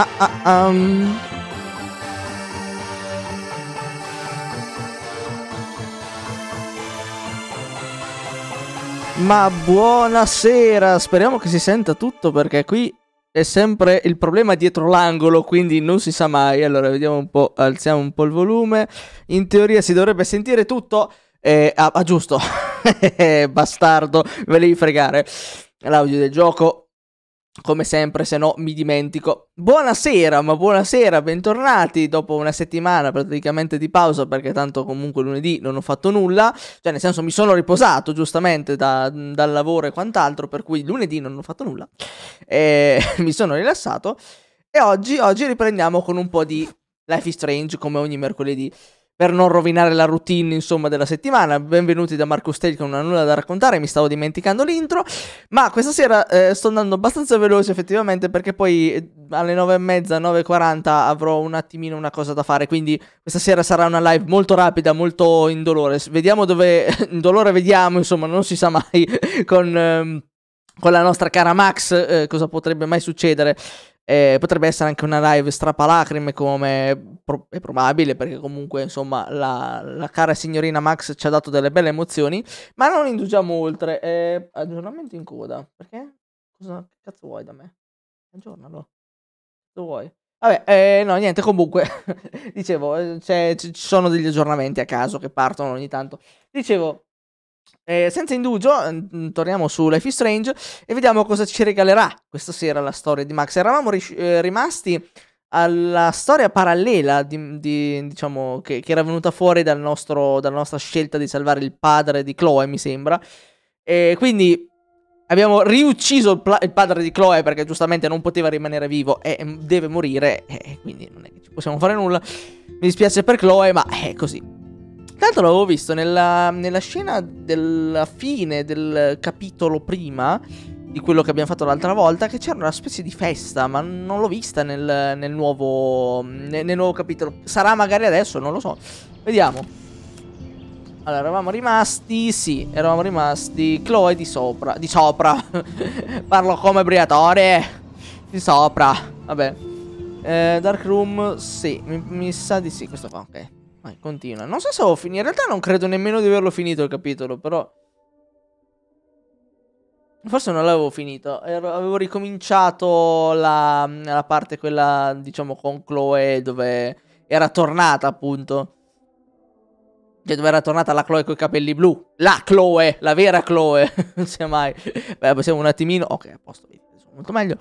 ah, ah, um. Ma buonasera, speriamo che si senta tutto perché qui è sempre il problema dietro l'angolo, quindi non si sa mai. Allora, vediamo un po', alziamo un po' il volume. In teoria si dovrebbe sentire tutto. Eh, ah, ah, giusto, eh, bastardo, ve devi fregare. L'audio del gioco come sempre, se no mi dimentico. Buonasera, ma buonasera, bentornati dopo una settimana praticamente di pausa perché tanto comunque lunedì non ho fatto nulla, cioè nel senso mi sono riposato giustamente da, dal lavoro e quant'altro, per cui lunedì non ho fatto nulla e mi sono rilassato e oggi, oggi riprendiamo con un po' di Life is Strange come ogni mercoledì per non rovinare la routine, insomma, della settimana. Benvenuti da Marco Stel che non ha nulla da raccontare, mi stavo dimenticando l'intro. Ma questa sera eh, sto andando abbastanza veloce effettivamente perché poi eh, alle 9.30, 9.40 avrò un attimino una cosa da fare. Quindi questa sera sarà una live molto rapida, molto indolore. Vediamo dove... indolore vediamo, insomma, non si sa mai con... Ehm, con la nostra cara Max, eh, cosa potrebbe mai succedere? Eh, potrebbe essere anche una live strapalacrime come pro- è probabile perché comunque insomma la, la, cara signorina Max ci ha dato delle belle emozioni ma non indugiamo oltre eh, aggiornamento in coda perché? Cosa, cazzo vuoi da me? aggiornalo cosa vuoi? Vabbè, eh, no, niente, comunque, dicevo, eh, ci sono degli aggiornamenti a caso che partono ogni tanto. Dicevo, eh, senza indugio, mm, mm, torniamo su Life is Strange e vediamo cosa ci regalerà questa sera la storia di Max. Eravamo ris- eh, rimasti alla storia parallela di, di, diciamo, che, che, era venuta fuori dal nostro, dalla nostra scelta di salvare il padre di Chloe, mi sembra. E quindi abbiamo riucciso il, pla- il padre di Chloe perché giustamente non poteva rimanere vivo e deve morire, e quindi non è che ci possiamo fare nulla. Mi dispiace per Chloe, ma è così. Tanto l'avevo visto nella, nella, scena della fine del capitolo prima, di quello che abbiamo fatto l'altra volta, che c'era una specie di festa, ma non l'ho vista nel, nel, nuovo, nel, nel nuovo capitolo. Sarà magari adesso, non lo so. Vediamo. Allora, eravamo rimasti, sì, eravamo rimasti Chloe di sopra, di sopra Parlo come Briatore Di sopra, vabbè eh, Dark Room, sì, mi, mi sa di sì, questo qua, ok Vai, continua. Non so se ho finito. In realtà non credo nemmeno di averlo finito il capitolo, però... Forse non l'avevo finito. avevo ricominciato la, la, parte quella, diciamo, con Chloe, dove era tornata, appunto. Cioè, dove era tornata la Chloe con i capelli blu. La Chloe, la vera Chloe. non sia mai. Beh, passiamo un attimino. Ok, a posto, sono molto meglio.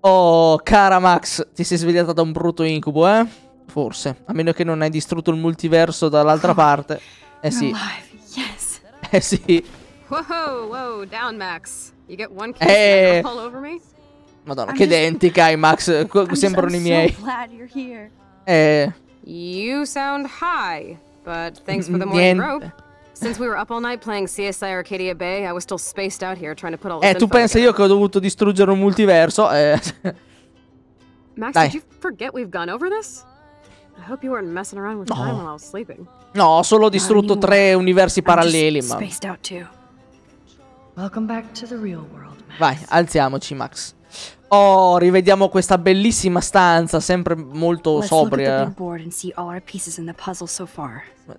Oh, cara Max, ti sei svegliata da un brutto incubo, eh? Forse, a meno che non hai distrutto il multiverso dall'altra oh, parte. Eh sì. Yes. Eh sì. Wow, wow, down Max. You get one kiss eh. all over me? Madonna, I'm che just... denti che hai Max, I'm sembrano just, i miei. So eh. You sound high, but thanks for the morning rope. Since we were up all night playing CSI Arcadia Bay, I was still spaced out here trying to put all Eh, tu pensi io che ho dovuto distruggere un multiverso? Eh. Max, Dai. did you forget we've gone over this? No. ho solo distrutto tre universi paralleli, ma... Vai, alziamoci, Max. Oh, rivediamo questa bellissima stanza, sempre molto sobria.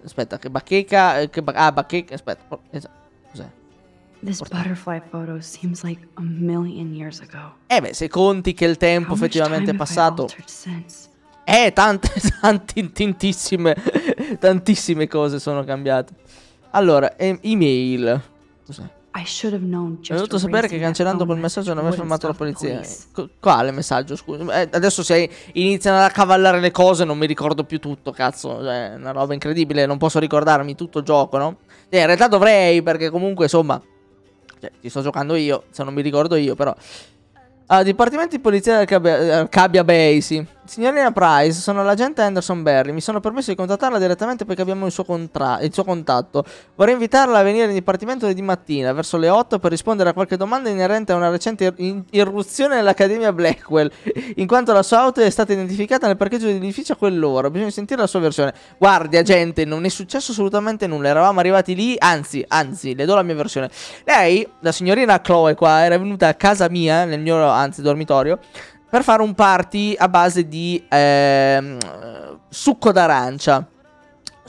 Aspetta, che bacheca... Che ba ah, bacheca... Aspetta, esatto. Cos'è? Eh beh, se conti che il tempo effettivamente è passato... Eh, tante, tante, tantissime, tantissime cose sono cambiate. Allora, email. Cos'è? Ho dovuto sapere che cancellando quel messaggio non avevi fermato la polizia. Quale messaggio, scusa? Eh, adesso se iniziano ad accavallare le cose non mi ricordo più tutto, cazzo. Cioè, è una roba incredibile, non posso ricordarmi tutto il gioco, no? Eh, in realtà dovrei, perché comunque, insomma... Cioè, ci sto giocando io, se non mi ricordo io, però... Ah, Dipartimento di Polizia del Cabia, eh, Cabia Bay, sì. Signorina Price, sono l'agente Anderson Barry. Mi sono permesso di contattarla direttamente perché abbiamo il suo, il suo, contatto. Vorrei invitarla a venire in dipartimento di mattina, verso le 8, per rispondere a qualche domanda inerente a una recente ir irruzione nell'Accademia Blackwell. In quanto la sua auto è stata identificata nel parcheggio dell'edificio a quell'ora. Bisogna sentire la sua versione. Guardi, agente, non è successo assolutamente nulla. Eravamo arrivati lì, anzi, anzi, le do la mia versione. Lei, la signorina Chloe qua, era venuta a casa mia, nel mio, anzi, dormitorio per fare un party a base di ehm, succo d'arancia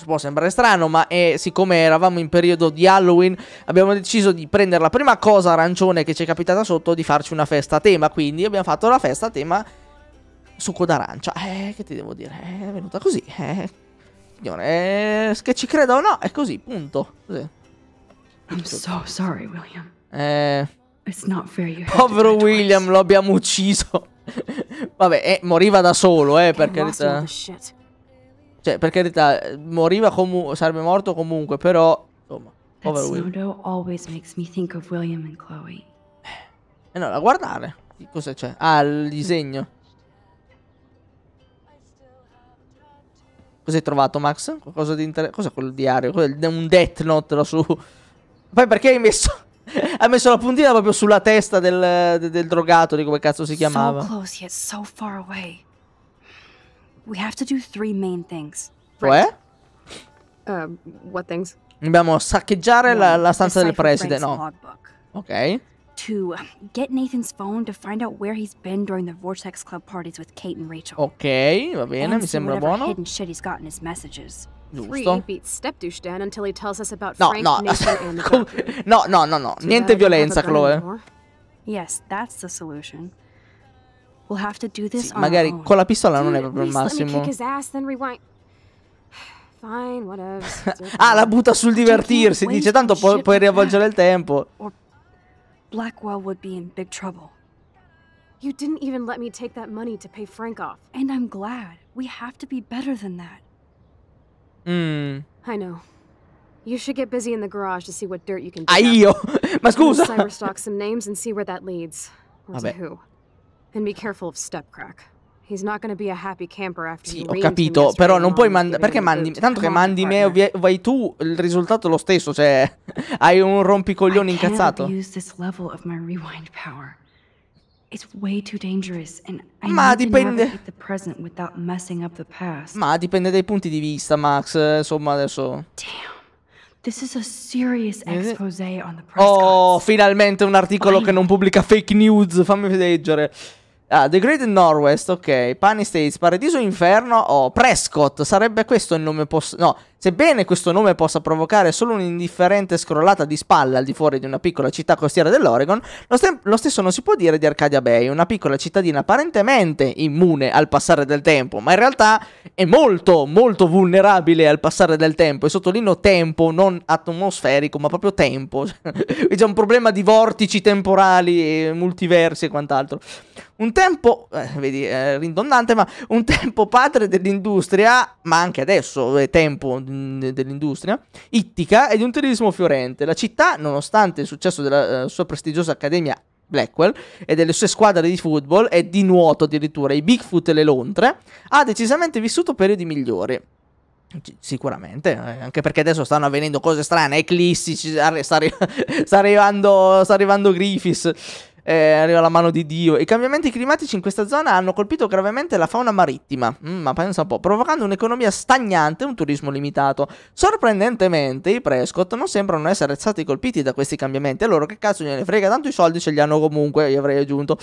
può sembrare strano, ma è, siccome eravamo in periodo di Halloween, abbiamo deciso di prendere la prima cosa arancione che ci è capitata sotto, di farci una festa a tema. Quindi abbiamo fatto la festa a tema succo d'arancia. Eh, che ti devo dire? Eh, è venuta così. Eh, signore, eh, che ci creda o no, è così, punto. Così. I'm so sorry, William. Eh. Povero William, lo abbiamo ucciso. Vabbè, eh, moriva da solo, eh, per carità. Cioè, per carità, moriva comunque, sarebbe morto comunque, però... Insomma, povero Will. Eh no, da guardare. Cosa c'è? Ah, il disegno. Cos'hai trovato, Max? Qualcosa di interessante? Cos'è quel diario? un death note lassù? Poi perché hai messo ha messo la puntina proprio sulla testa del, del, del drogato, di come cazzo si chiamava. So close yet so far away. We have to do three main things. Cioè? Right? Uh, what things? Dobbiamo saccheggiare One, la, la, stanza del preside, no. Ok. Two, get Nathan's phone to find out where he's been during the Vortex Club parties with Kate and Rachel. Ok, va bene, and mi sembra buono. hidden shit he's got in his messages. Giusto. No, no. no, no, no, no. Niente violenza, Chloe. Yes, that's the solution. We'll have to do sì, magari con la pistola non è proprio il massimo. ah, la butta sul divertirsi. Dice tanto pu puoi riavvolgere il tempo. Blackwell would be in big trouble. You didn't even let me take that money to pay Frank off. And I'm glad. We have to be better than that. Mm. I know. You should get busy in the garage to see what dirt you can dig Aio. Oh. Ma scusa. Cyberstock some names and see where that leads. Or who. And be careful of Stepcrack. He's not gonna be a happy camper after Sì, ho capito, però non puoi mandare perché mandi tanto che mandi me vai tu, il risultato è lo stesso, cioè hai un rompicoglione incazzato. I can't abuse this level of my rewind power. Ma dipende. Ma dipende dai punti di vista, Max. Eh, insomma, adesso. Oh, finalmente un articolo che non pubblica fake news. Fammi leggere. Ah, The Great Northwest, ok. Pani States, Paradiso Inferno. Oh, Prescott, sarebbe questo il nome posso. No, Sebbene questo nome possa provocare solo un'indifferente scrollata di spalle al di fuori di una piccola città costiera dell'Oregon, lo, st- lo, stesso non si può dire di Arcadia Bay, una piccola cittadina apparentemente immune al passare del tempo, ma in realtà è molto, molto vulnerabile al passare del tempo. E sottolineo tempo, non atmosferico, ma proprio tempo. C'è un problema di vortici temporali, multiversi e quant'altro. Un tempo, eh, vedi, eh, ridondante, ma un tempo padre dell'industria, ma anche adesso è tempo dell'industria, ittica e di un turismo fiorente. La città, nonostante il successo della uh, sua prestigiosa accademia Blackwell e delle sue squadre di football e di nuoto addirittura, i Bigfoot e le Lontre, ha decisamente vissuto periodi migliori. Sicuramente, eh, anche perché adesso stanno avvenendo cose strane, eclissi, sta, arri- sta, arrivando, sta arrivando Griffiths eh, arriva la mano di Dio. I cambiamenti climatici in questa zona hanno colpito gravemente la fauna marittima, mm, ma pensa un po', provocando un'economia stagnante e un turismo limitato. Sorprendentemente i Prescott non sembrano essere stati colpiti da questi cambiamenti, a loro che cazzo gliene frega, tanto i soldi ce li hanno comunque, io avrei aggiunto.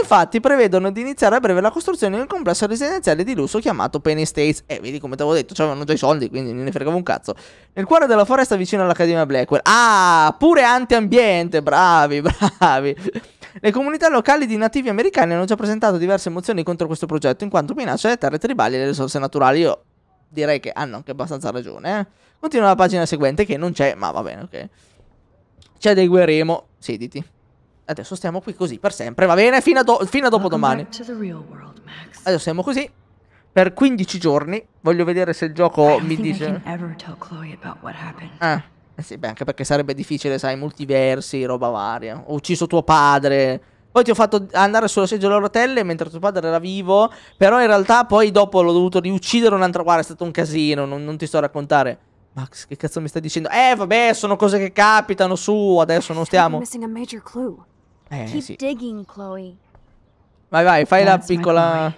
Infatti prevedono di iniziare a breve la costruzione di un complesso residenziale di lusso chiamato Penny States. eh, vedi come te avevo detto, cioè avevano già i soldi, quindi non ne fregavo un cazzo. Nel cuore della foresta vicino all'Accademia Blackwell. Ah, pure antiambiente, bravi, bravi. Le comunità locali di nativi americani hanno già presentato diverse mozioni contro questo progetto in quanto minaccia le terre tribali e le risorse naturali. Io direi che hanno anche abbastanza ragione. Eh. Continua la pagina seguente che non c'è, ma va bene, ok. Ci adegueremo. Sediti. Adesso stiamo qui così per sempre, va bene? Fino a, do fino a dopodomani. Adesso stiamo così per 15 giorni. Voglio vedere se il gioco mi dice... Eh. Eh sì, beh, anche perché sarebbe difficile, sai, multiversi, roba varia. Ho ucciso tuo padre. Poi ti ho fatto andare sulla seggiola a rotelle mentre tuo padre era vivo. Però in realtà poi dopo l'ho dovuto riuccidere un'altra. Guarda, è stato un casino, non, non, ti sto a raccontare. Max, che cazzo mi stai dicendo? Eh, vabbè, sono cose che capitano, su, adesso non stiamo... Eh, sì. Vai, vai, fai la piccola...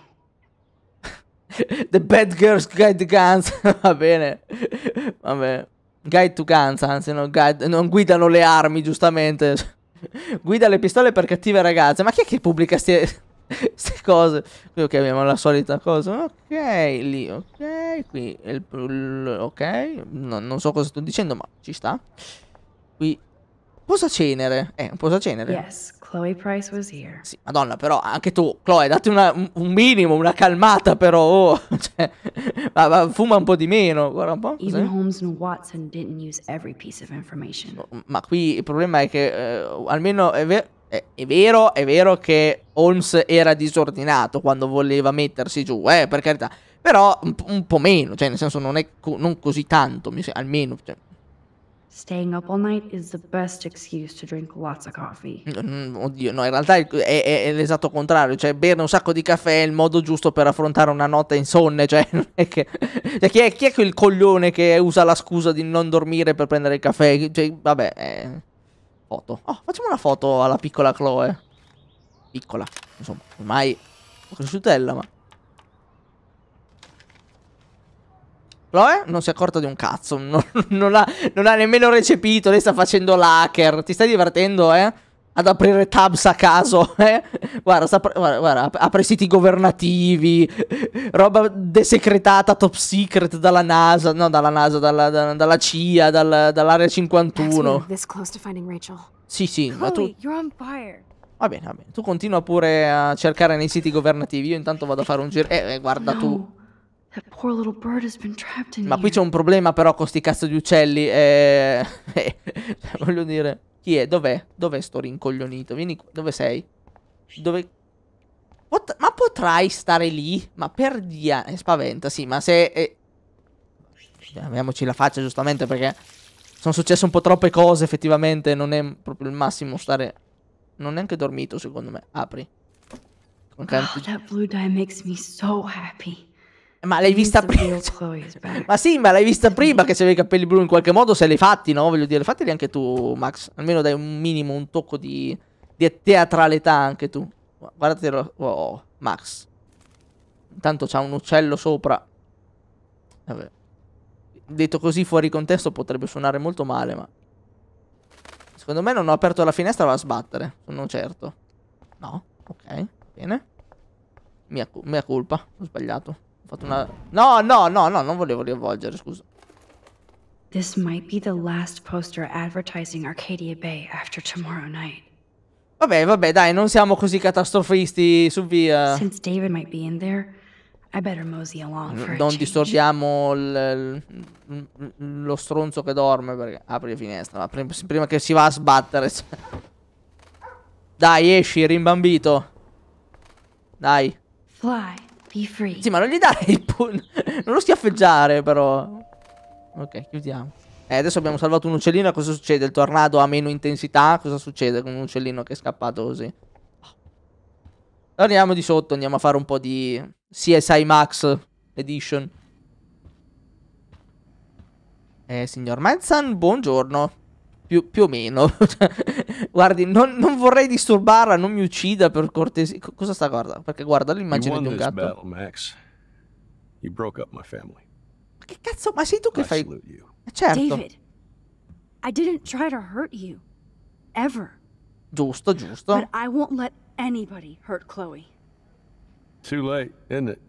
The Bad Girls Guide Guns. Va bene. Vabbè. Guide to Guns, anzi, no, guide, non guidano le armi, giustamente. Guida le pistole per cattive ragazze. Ma chi è che pubblica queste cose? Qui ok, abbiamo la solita cosa. Ok, lì, ok, qui. Il, il, ok, no, non so cosa sto dicendo, ma ci sta. Qui. posa cenere. Eh, cenere. Yes, Chloe Price was here. Sì, madonna, però anche tu, Chloe, date una, un minimo, una calmata però, oh, cioè, ma, ma fuma un po' di meno, guarda un po'. Even Holmes and Watson didn't use every piece of information. Oh, ma qui il problema è che, eh, almeno è vero, è, è vero, è vero che Holmes era disordinato quando voleva mettersi giù, eh, per carità. Però un, un po' meno, cioè nel senso non è co non così tanto, almeno... Cioè, Staying up all night is the best excuse to drink lots of coffee. Mm, oddio, no, in realtà è, è, è, l'esatto contrario, cioè bere un sacco di caffè è il modo giusto per affrontare una notte insonne, cioè, che, cioè chi, è, chi è quel coglione che usa la scusa di non dormire per prendere il caffè? Cioè, vabbè, eh, foto. Oh, facciamo una foto alla piccola Chloe. Piccola, insomma, ormai cresciutella, ma... Chloe non si è accorta di un cazzo, non, non, ha, non, ha, nemmeno recepito, lei sta facendo l'hacker, ti stai divertendo, eh? Ad aprire tabs a caso, eh? Guarda, sta, guarda, guarda apre siti governativi, roba desecretata, top secret dalla NASA, no, dalla NASA, dalla, dalla, dalla CIA, dalla, dall'area 51. Sì, sì, ma tu... Va bene, va bene, tu continua pure a cercare nei siti governativi, io intanto vado a fare un giro... Eh, eh guarda tu... Ma qui c'è un problema però con sti cazzo di uccelli. Eh, eh, voglio dire, chi è? Dov'è? Dov'è sto rincoglionito? Vieni qua. Dove sei? Dove... Pot ma potrai stare lì? Ma per dia... Eh, spaventa, sì, ma se... Eh... Laviamoci la faccia giustamente perché... Sono successe un po' troppe cose effettivamente. Non è proprio il massimo stare... Non è neanche dormito secondo me. Apri. Con oh, that blue dye makes me so happy. Ma l'hai vista prima? ma sì, ma l'hai vista prima che c'avevi i capelli blu in qualche modo, se li hai fatti, no? Voglio dire, fateli anche tu, Max. Almeno dai un minimo, un tocco di, di teatralità anche tu. Guardate, oh, Max. Intanto c'ha un uccello sopra. Vabbè. Detto così fuori contesto potrebbe suonare molto male, ma... Secondo me non ho aperto la finestra, va a sbattere. Sono certo. No, ok, bene. mia, mia colpa, ho sbagliato fatto una... No, no, no, no, non volevo riavvolgere, scusa. This might be the last poster advertising Arcadia Bay after tomorrow night. Vabbè, vabbè, dai, non siamo così catastrofisti, su via. Since David might be in there, I better mosey along for Non disturbiamo lo stronzo che dorme perché apri le finestre, ma prima che si va a sbattere. Cioè. Dai, esci, rimbambito. Dai. Fly. Sì, ma non gli dare il pugno. Non lo schiaffeggiare, però. Ok, chiudiamo. Eh, adesso abbiamo salvato un uccellino. Cosa succede? Il tornado ha meno intensità. Cosa succede con un uccellino che è scappato così? Torniamo di sotto. Andiamo a fare un po' di CSI Max Edition. Eh, signor Manzan, buongiorno. Più, più o meno. Cioè, guardi, non, non, vorrei disturbarla, non mi uccida per cortesia. Cosa sta guardando? Perché guarda l'immagine di un gatto. Battle, Max. You broke up my family. Ma che cazzo? Ma sei tu che I fai? Certo. David, I didn't try to hurt you. Ever. Giusto, giusto. But I won't let anybody hurt Chloe. Too late, isn't it?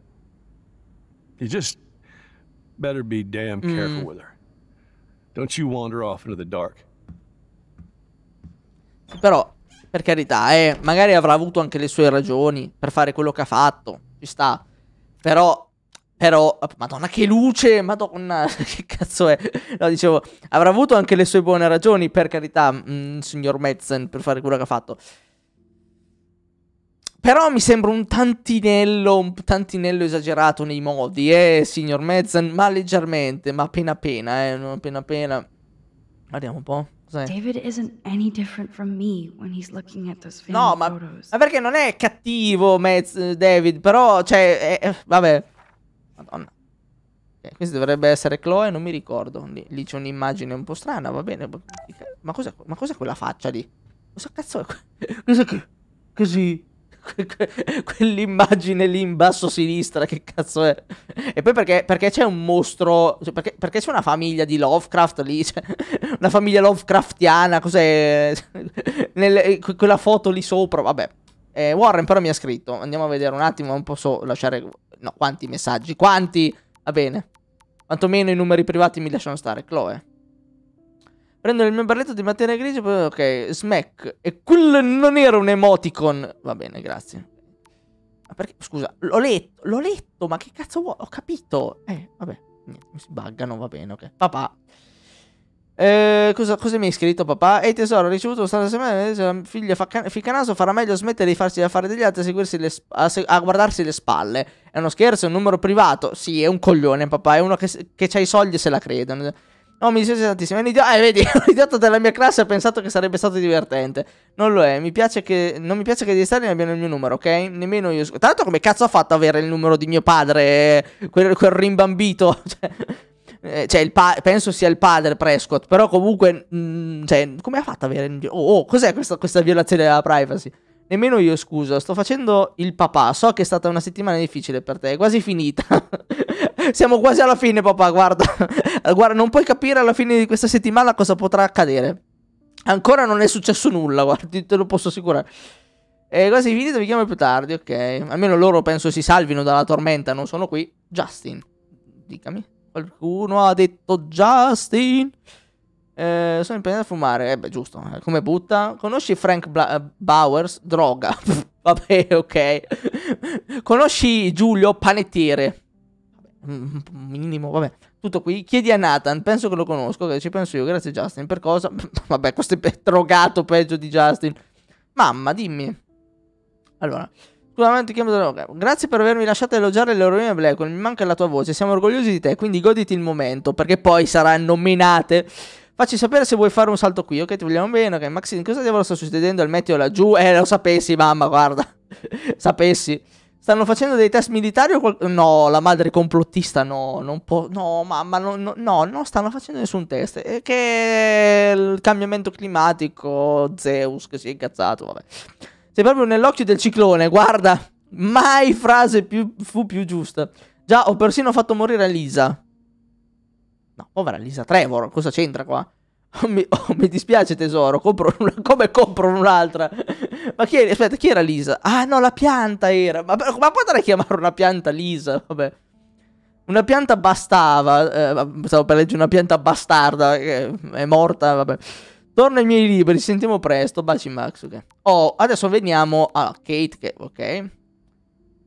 You just better be damn careful mm. with her. Don't you wander off into the dark. Però, per carità, eh, magari avrà avuto anche le sue ragioni per fare quello che ha fatto. Ci sta. Però, però, madonna che luce, madonna, che cazzo è? No, dicevo, avrà avuto anche le sue buone ragioni, per carità, mh, mm, signor Metzen, per fare quello che ha fatto. Però mi sembra un tantinello, un tantinello esagerato nei modi, eh, signor Metzen, ma leggermente, ma appena appena, eh, appena appena. Guardiamo un po'. No, ma, ma, perché non è cattivo Metz, David, però, cioè, eh, eh vabbè. Madonna. Eh, questo dovrebbe essere Chloe, non mi ricordo. Lì, lì c'è un'immagine un po' strana, va bene. Ma cos'è, ma quella faccia lì? Cosa cazzo è? Cos'è che... Così quell'immagine lì in basso a sinistra, che cazzo è? E poi perché, perché c'è un mostro, cioè perché, perché, c'è una famiglia di Lovecraft lì, cioè, una famiglia Lovecraftiana, cos'è? Nelle, eh, quella foto lì sopra, vabbè. Eh, Warren però mi ha scritto, andiamo a vedere un attimo, non posso lasciare... No, quanti messaggi, quanti? Va bene. Quantomeno i numeri privati mi lasciano stare, Chloe. Prendo il mio berretto di materia grigia, poi ok, smack. E quello non era un emoticon. Va bene, grazie. Ma perché? Scusa, l'ho letto, l'ho letto, ma che cazzo vuoi? Ho capito. Eh, vabbè, niente, mi si buggano, va bene, ok. Papà. Eh, cosa, cosa, mi hai scritto papà? Ehi tesoro, ho ricevuto questa settimana eh, se la figlia fa naso, farà meglio smettere di farsi affare degli altri e a, a, guardarsi le spalle. È uno scherzo, è un numero privato. Sì, è un coglione papà, è uno che, che ha i soldi e se la credono. No, mi dispiace tantissimo. È un idiota. Eh, vedi, un idiota della mia classe. ha pensato che sarebbe stato divertente. Non lo è. Mi piace che. Non mi piace che gli esterni abbiano il mio numero, ok? Nemmeno io. Tanto come cazzo ha fatto avere il numero di mio padre? Eh, quel, quel rimbambito. cioè. Eh, cioè penso sia il padre Prescott. Però comunque. Mh, mm, cioè, come ha fatto a avere. Oh, oh cos'è questa, questa violazione della privacy? Nemmeno io, scusa, sto facendo il papà. So che è stata una settimana difficile per te, è quasi finita. Siamo quasi alla fine, papà, guarda. guarda, non puoi capire alla fine di questa settimana cosa potrà accadere. Ancora non è successo nulla, guarda, te lo posso assicurare. È quasi finita, vi chiamo più tardi, ok. Almeno loro penso si salvino dalla tormenta, non sono qui. Justin, dicami. Qualcuno ha detto Justin? Eh, sono impegnato a fumare. Eh, beh, giusto. Eh, come butta? Conosci Frank Bla eh, Bowers? Droga. Vabbè, ok. Conosci Giulio Panettiere? Minimo, vabbè. Tutto qui. Chiedi a Nathan. Penso che lo conosco. Okay, ci penso io. Grazie, Justin. Per cosa? vabbè, questo è drogato peggio di Justin. Mamma, dimmi. Allora. Grazie per avermi lasciato elogiare l'eroina Blackwell. Mi manca la tua voce. Siamo orgogliosi di te. Quindi goditi il momento. Perché poi saranno nominate Facci sapere se vuoi fare un salto qui, ok? Ti vogliamo bene, ok? Maxine, cosa diavolo sta succedendo? Il meteo laggiù? Eh, lo sapessi, mamma, guarda. sapessi. Stanno facendo dei test militari o qualcosa? No, la madre complottista, no, non può... No, mamma, no, no, no, non stanno facendo nessun test. E eh, che il cambiamento climatico, Zeus che si è incazzato, vabbè. Sei proprio nell'occhio del ciclone, guarda. Mai frase più, fu più giusta. Già, ho persino fatto morire Lisa. No, povera Lisa Trevor, cosa c'entra qua? Oh, mi, oh, mi, dispiace tesoro, compro una, come compro un'altra? ma chi, è, aspetta, chi era Lisa? Ah no, la pianta era, ma, ma potrei chiamare una pianta Lisa? Vabbè. Una pianta bastava, eh, stavo per leggere una pianta bastarda, che è morta, vabbè. Torno ai miei libri, sentiamo presto, baci Max. ok. Oh, adesso veniamo a Kate, che, ok.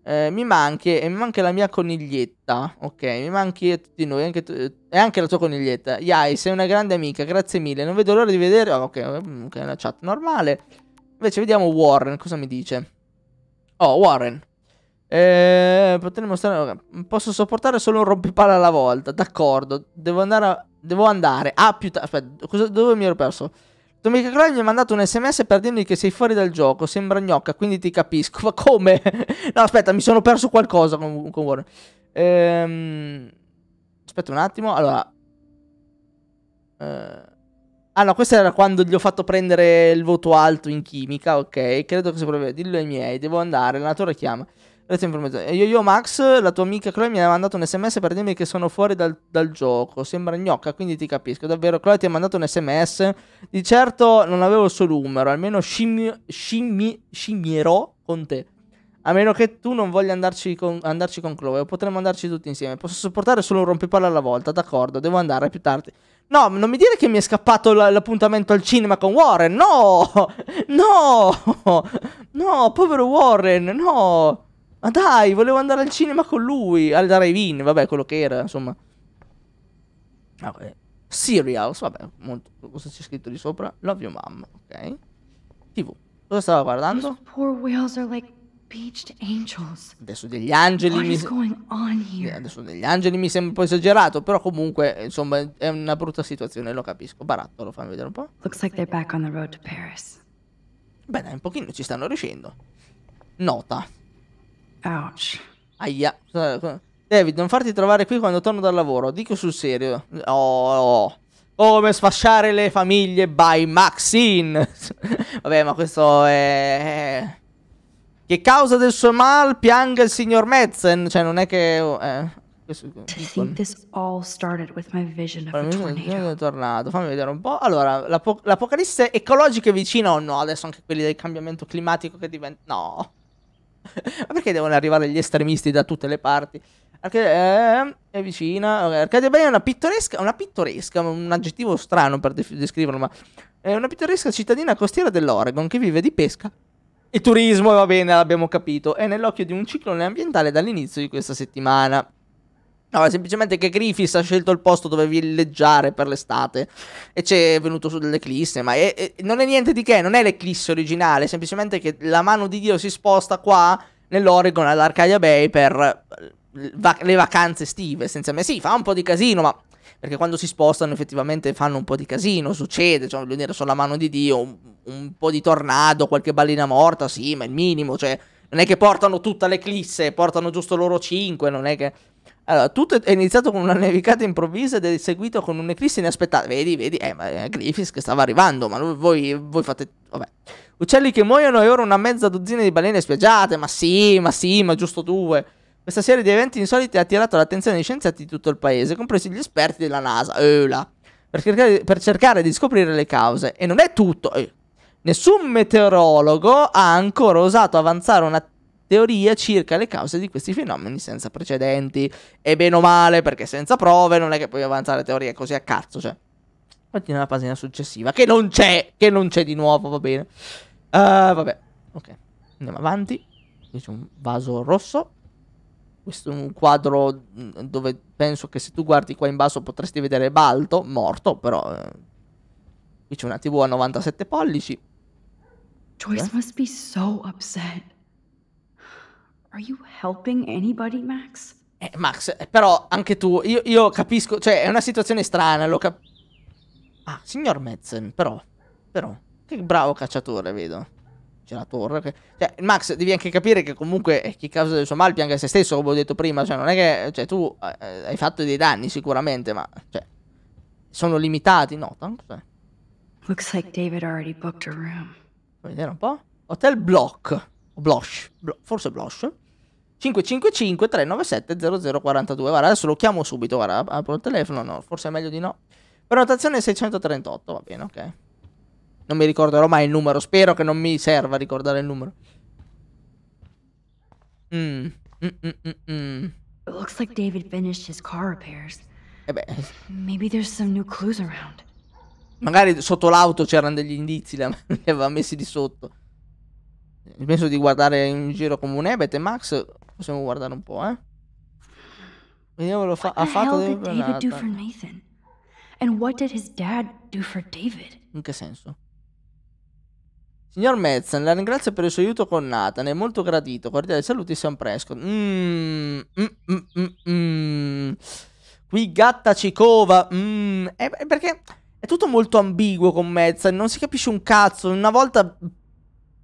Eh, mi manchi e mi manca la mia coniglietta. Ok, mi manchi e tutti noi. Anche tu, eh, e anche la tua coniglietta. Yai, sei una grande amica, grazie mille. Non vedo l'ora di vedere. Oh, ok, mm, ok, è una chat normale. Invece, vediamo Warren. Cosa mi dice? Oh, Warren. Eh, potremmo stare. Posso sopportare solo un rompipalla alla volta. D'accordo. Devo andare a. Devo andare. Ah, più tardi. Aspetta, cosa, dove mi ero perso? Domenica Clown mi ha mandato un sms per dirmi che sei fuori dal gioco. Sembra gnocca, quindi ti capisco. Ma come? no, aspetta, mi sono perso qualcosa con, con Warren. Ehm, aspetta un attimo. Allora. Eh, ah no, questo era quando gli ho fatto prendere il voto alto in chimica. Ok, credo che si provi. Dillo ai miei, devo andare. La natura chiama. Avete informazioni. Io, io, Max, la tua amica Chloe mi ha mandato un sms per dirmi che sono fuori dal, dal gioco. Sembra gnocca, quindi ti capisco. Davvero, Chloe ti ha mandato un sms. Di certo non avevo il suo numero. Almeno scimmi, scimmi, con te. A meno che tu non voglia andarci con, andarci con Chloe, o potremmo andarci tutti insieme. Posso sopportare solo un rompipalla alla volta, d'accordo, devo andare più tardi. No, non mi dire che mi è scappato l'appuntamento al cinema con Warren, no! No! No, povero Warren, no! Ma dai, volevo andare al cinema con lui. Al drive-in, vabbè, quello che era, insomma. Vabbè. Ah, eh, Serials, vabbè, molto, cosa c'è scritto di sopra? Love your mom, ok. TV. Cosa stava guardando? adesso degli angeli What mi... Eh, adesso degli angeli mi sembra un po' esagerato, però comunque, insomma, è una brutta situazione, lo capisco. Barattolo, fammi vedere un po'. Looks like they're back on the road to Paris. Beh, dai, un pochino ci stanno riuscendo. Nota. Ouch. Aia. David, non farti trovare qui quando torno dal lavoro. Dico sul serio. Oh, oh, come sfasciare le famiglie by Maxine. Vabbè, ma questo è... Che causa del suo mal pianga il signor Metzen. Cioè, non è che... Oh, eh. Tornado. Fammi vedere un po'. Allora, l'apocalisse ecologica è vicina o no? Adesso anche quelli del cambiamento climatico che diventa... No. Ma perché devono arrivare gli estremisti da tutte le parti? Arcade, eh, è vicina. Okay. Arcadia Bay è una pittoresca, una pittoresca, un aggettivo strano per de- descriverlo, ma è una pittoresca cittadina costiera dell'Oregon che vive di pesca e turismo, va bene, l'abbiamo capito. È nell'occhio di un ciclone ambientale dall'inizio di questa settimana. No, è semplicemente che Griffiths ha scelto il posto dove villeggiare per l'estate e c'è venuto su dell'eclisse, ma è, è, non è niente di che, non è l'eclisse originale, è semplicemente che la mano di Dio si sposta qua nell'Oregon all'Arcadia Bay per eh, va- le vacanze estive, essenzialmente. Sì, fa un po' di casino, ma perché quando si spostano effettivamente fanno un po' di casino, succede, cioè voglio dire, sono la mano di Dio, un, un po' di tornado, qualche ballina morta, sì, ma è il minimo, cioè non è che portano tutta l'eclisse, portano giusto loro 5, non è che... Allora, tutto è iniziato con una nevicata improvvisa ed è seguito con un'eclisse inaspettata. Vedi, vedi, eh, ma è eh, Griffiths che stava arrivando, ma voi, voi fate... Vabbè. Uccelli che muoiono e ora una mezza dozzina di balene spiaggiate, ma sì, ma sì, ma giusto due. Questa serie di eventi insoliti ha attirato l'attenzione dei scienziati di tutto il paese, compresi gli esperti della NASA, Eula, eh, per cercare, per cercare di scoprire le cause. E non è tutto, eh. Nessun meteorologo ha ancora osato avanzare una teoria circa le cause di questi fenomeni senza precedenti. E bene o male, perché senza prove non è che puoi avanzare teorie così a cazzo, cioè. Continua la pagina successiva, che non c'è, che non c'è di nuovo, va bene. Uh, vabbè, ok, andiamo avanti. Qui c'è un vaso rosso. Questo è un quadro mm, dove penso che se tu guardi qua in basso potresti vedere Balto, morto, però... Eh, qui c'è una TV a 97 pollici. Joyce eh? must be so upset. Are you helping anybody, Max? Eh, Max, eh, però anche tu, io, io capisco, cioè è una situazione strana, lo capisco. Ah, signor Metzen, però, però, che bravo cacciatore, vedo. C'è la torre, che... cioè, Max, devi anche capire che comunque eh, chi causa del suo mal pianga se stesso, come ho detto prima, cioè non è che, cioè tu eh, hai fatto dei danni sicuramente, ma, cioè, sono limitati, no, tanto... Cioè. Looks like David already booked a room. Vedere un po'. Hotel Block, o Blosh, Bl forse Blosh. 555 397 0042. Guarda, adesso lo chiamo subito. Guarda, apro il telefono. No, forse è meglio di no. Prenotazione 638. Va bene, ok. Non mi ricorderò mai il numero. Spero che non mi serva ricordare il numero. Mm, mm. Mm, mm, mm It looks like David finished his car repairs. Eh beh. Maybe there's some new clues around. Magari sotto l'auto c'erano degli indizi, li aveva messi di sotto. Penso di guardare in giro come un e Max. Possiamo guardare un po', eh. Vediamo lo fa ha fatto David David do for Nathan? And what did his dad do for David? In che senso? Signor Metzen, la ringrazio per il suo aiuto con Nathan, è molto gradito. Cordiali saluti, Sam Prescott. Mm mm, mm, mm, mm, Qui gatta ci cova. È, mm, è eh, perché è tutto molto ambiguo con Metzen, non si capisce un cazzo. Una volta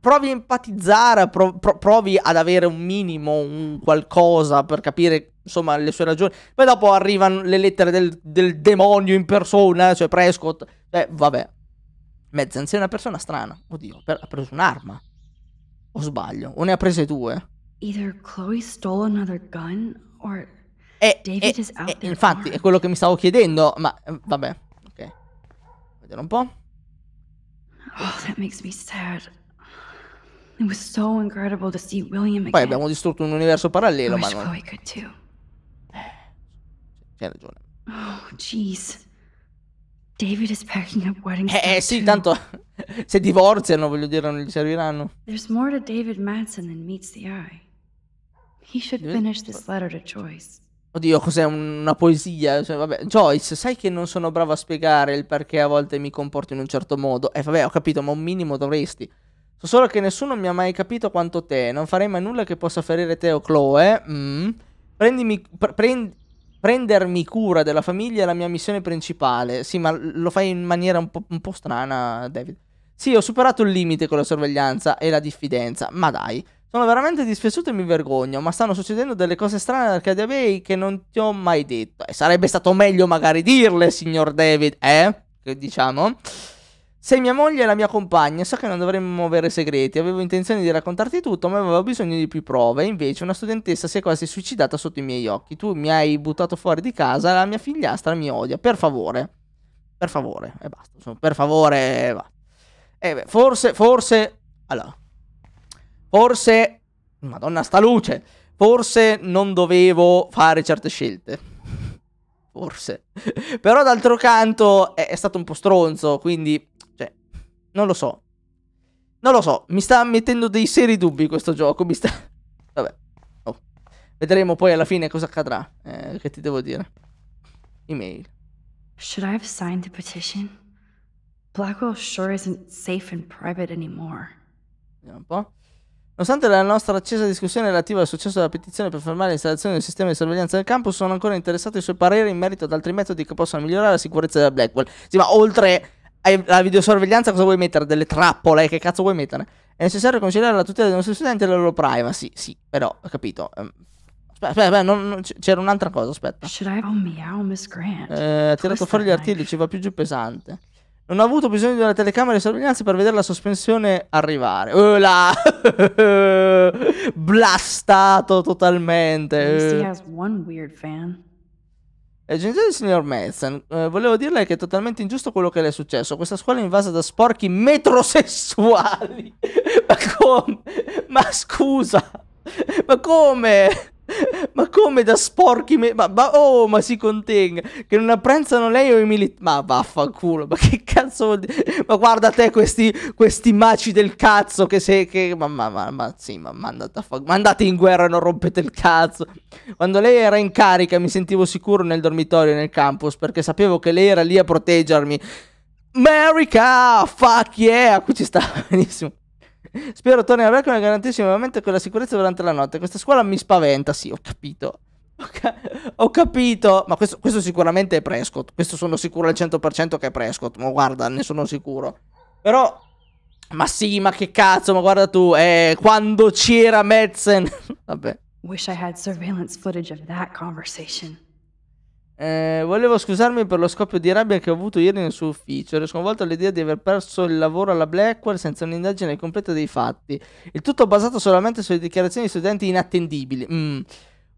provi a empatizzare, provi ad avere un minimo, un qualcosa per capire insomma le sue ragioni. Poi dopo arrivano le lettere del, del demonio in persona, eh, cioè Prescott. Beh, vabbè. Mezzan è una persona strana. Oddio, per- ha preso un'arma. O sbaglio? O ne ha prese due? Either Chloe stole another gun or e, eh, David e, eh, is out e, Infatti, è quello che mi stavo chiedendo, ma vabbè, ok. Vediamo un po'. Oh, that makes me sad. So Poi abbiamo distrutto un universo parallelo, ma non... Chloe could too. C'hai ragione. Oh, jeez. David is packing up wedding eh, eh sì, too. tanto se divorziano, voglio dire, non gli serviranno. There's more to David Madsen than meets the eye. He should finish this letter to Joyce. Oddio, cos'è una poesia? Cioè, vabbè, Joyce, sai che non sono bravo a spiegare il perché a volte mi comporto in un certo modo. Eh, vabbè, ho capito, ma un minimo dovresti. So solo che nessuno mi ha mai capito quanto te. Non farei mai nulla che possa ferire te o oh Chloe. Mm. Prendimi, pre prend prendermi cura della famiglia è la mia missione principale. Sì, ma lo fai in maniera un po', un po strana, David. Sì, ho superato il limite con la sorveglianza e la diffidenza, ma dai. Sono veramente dispiaciuto e mi vergogno, ma stanno succedendo delle cose strane ad Arcadia Bay che non ti ho mai detto. E sarebbe stato meglio magari dirle, signor David, eh? Che diciamo. Sei mia moglie e la mia compagna, so che non dovremmo avere segreti, avevo intenzione di raccontarti tutto, ma avevo bisogno di più prove. Invece una studentessa si è quasi suicidata sotto i miei occhi. Tu mi hai buttato fuori di casa, la mia figliastra mi odia. Per favore. Per favore, e basta. per favore, va. E eh beh, forse, forse... Allora. Forse... Madonna, sta luce. Forse non dovevo fare certe scelte forse. Però d'altro canto è, è, stato un po' stronzo, quindi non lo so. Non lo so, mi sta mettendo dei seri dubbi questo gioco, mi sta... Vabbè. Oh. Vedremo poi alla fine cosa accadrà. Eh, che ti devo dire? Email. Should I have signed the petition? Blackwell sure isn't safe and private anymore. Vediamo un po'. Nonostante la nostra accesa discussione relativa al successo della petizione per fermare l'installazione del sistema di sorveglianza del campus, sono ancora interessato ai suoi pareri in merito ad altri metodi che possano migliorare la sicurezza della Blackwell. Sì, ma oltre hai la videosorveglianza cosa vuoi mettere? Delle trappole? Che cazzo vuoi mettere? È necessario considerare la tutela dei nostri studenti e la loro privacy. Sì, però, ho capito. Um, aspetta, aspetta, non, non, c'era un'altra cosa, aspetta. Oh, eh, ha tirato fuori gli artigli, ci va più giù pesante. Non ha avuto bisogno di una telecamera di sorveglianza per vedere la sospensione arrivare. Uh, la... Blastato totalmente. Uh. Genitore signor Metzen, eh, volevo dirle che è totalmente ingiusto quello che le è successo. Questa scuola è invasa da sporchi metrosessuali. ma come? Ma scusa, ma come? ma come da sporchi? Me- ma, ma, oh, ma si contenga. Che non apprezzano lei o i militari. Ma vaffanculo, ma che cazzo vuol dire? Ma guarda te questi, questi maci del cazzo che sei. Che- ma, ma, ma, ma sì, ma, ma, andate fa- ma andate in guerra e non rompete il cazzo. Quando lei era in carica mi sentivo sicuro nel dormitorio, nel campus, perché sapevo che lei era lì a proteggermi. America, fuck yeah, qui ci sta benissimo. Spero torni a Verco e ovviamente con la sicurezza durante la notte. Questa scuola mi spaventa, sì, ho capito. Ho, ca ho capito, ma questo, questo, sicuramente è Prescott. Questo sono sicuro al 100% che è Prescott. Ma guarda, ne sono sicuro. Però, ma sì, ma che cazzo, ma guarda tu, eh, quando c'era Madsen. Vabbè. Wish I had surveillance footage of that conversation. Eh, volevo scusarmi per lo scoppio di rabbia che ho avuto ieri nel suo ufficio. Ero sconvolto all'idea di aver perso il lavoro alla Blackwell senza un'indagine completa dei fatti. Il tutto basato solamente sulle dichiarazioni di studenti inattendibili. Mm.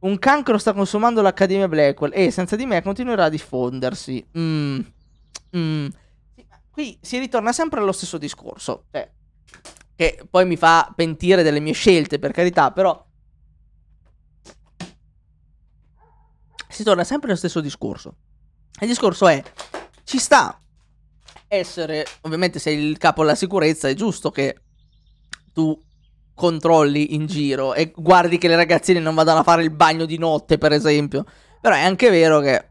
Un cancro sta consumando l'Accademia Blackwell e senza di me continuerà a diffondersi. Mm. Mm. Qui si ritorna sempre allo stesso discorso. Cioè, che poi mi fa pentire delle mie scelte, per carità, però si torna sempre allo stesso discorso. Il discorso è, ci sta essere, ovviamente se il capo della sicurezza è giusto che tu controlli in giro e guardi che le ragazzine non vadano a fare il bagno di notte, per esempio. Però è anche vero che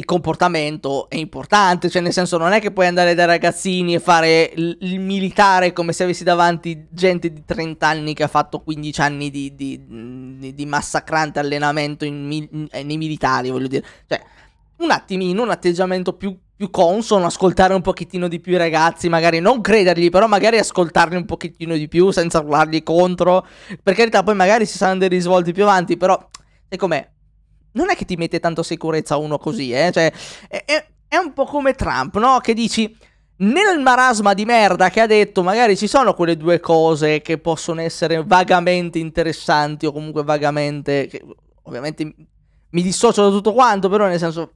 il comportamento è importante, cioè nel senso non è che puoi andare dai ragazzini e fare il, militare come se avessi davanti gente di 30 anni che ha fatto 15 anni di, di, di massacrante allenamento in, in, eh, nei militari, voglio dire. Cioè, un attimino, un atteggiamento più, più consono, ascoltare un pochettino di più i ragazzi, magari non credergli, però magari ascoltarli un pochettino di più senza urlargli contro. Per carità, poi magari ci saranno dei risvolti più avanti, però, è com'è? non è che ti mette tanto sicurezza uno così, eh? Cioè, è, è, un po' come Trump, no? Che dici, nel marasma di merda che ha detto, magari ci sono quelle due cose che possono essere vagamente interessanti o comunque vagamente... Che, ovviamente mi dissocio da tutto quanto, però nel senso...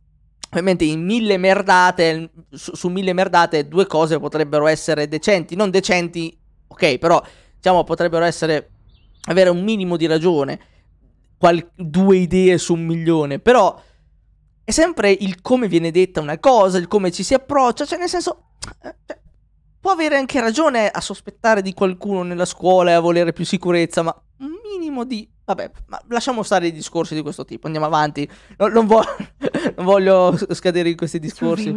Ovviamente in mille merdate, su, su mille merdate due cose potrebbero essere decenti, non decenti, ok, però diciamo potrebbero essere, avere un minimo di ragione qual- due idee su un milione, però è sempre il come viene detta una cosa, il come ci si approccia, cioè nel senso... Eh, cioè, può avere anche ragione a sospettare di qualcuno nella scuola e a volere più sicurezza, ma un minimo di... Vabbè, ma lasciamo stare i discorsi di questo tipo, andiamo avanti. No, non, vo- non, voglio scadere in questi discorsi.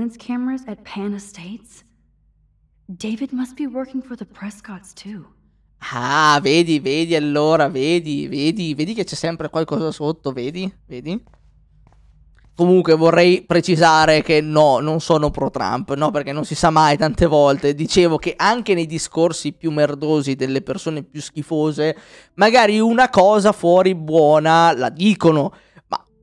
David must be working for the Prescotts too. Ah, vedi, vedi allora, vedi, vedi, vedi che c'è sempre qualcosa sotto, vedi, vedi. Comunque vorrei precisare che no, non sono pro Trump, no, perché non si sa mai tante volte. Dicevo che anche nei discorsi più merdosi delle persone più schifose, magari una cosa fuori buona la dicono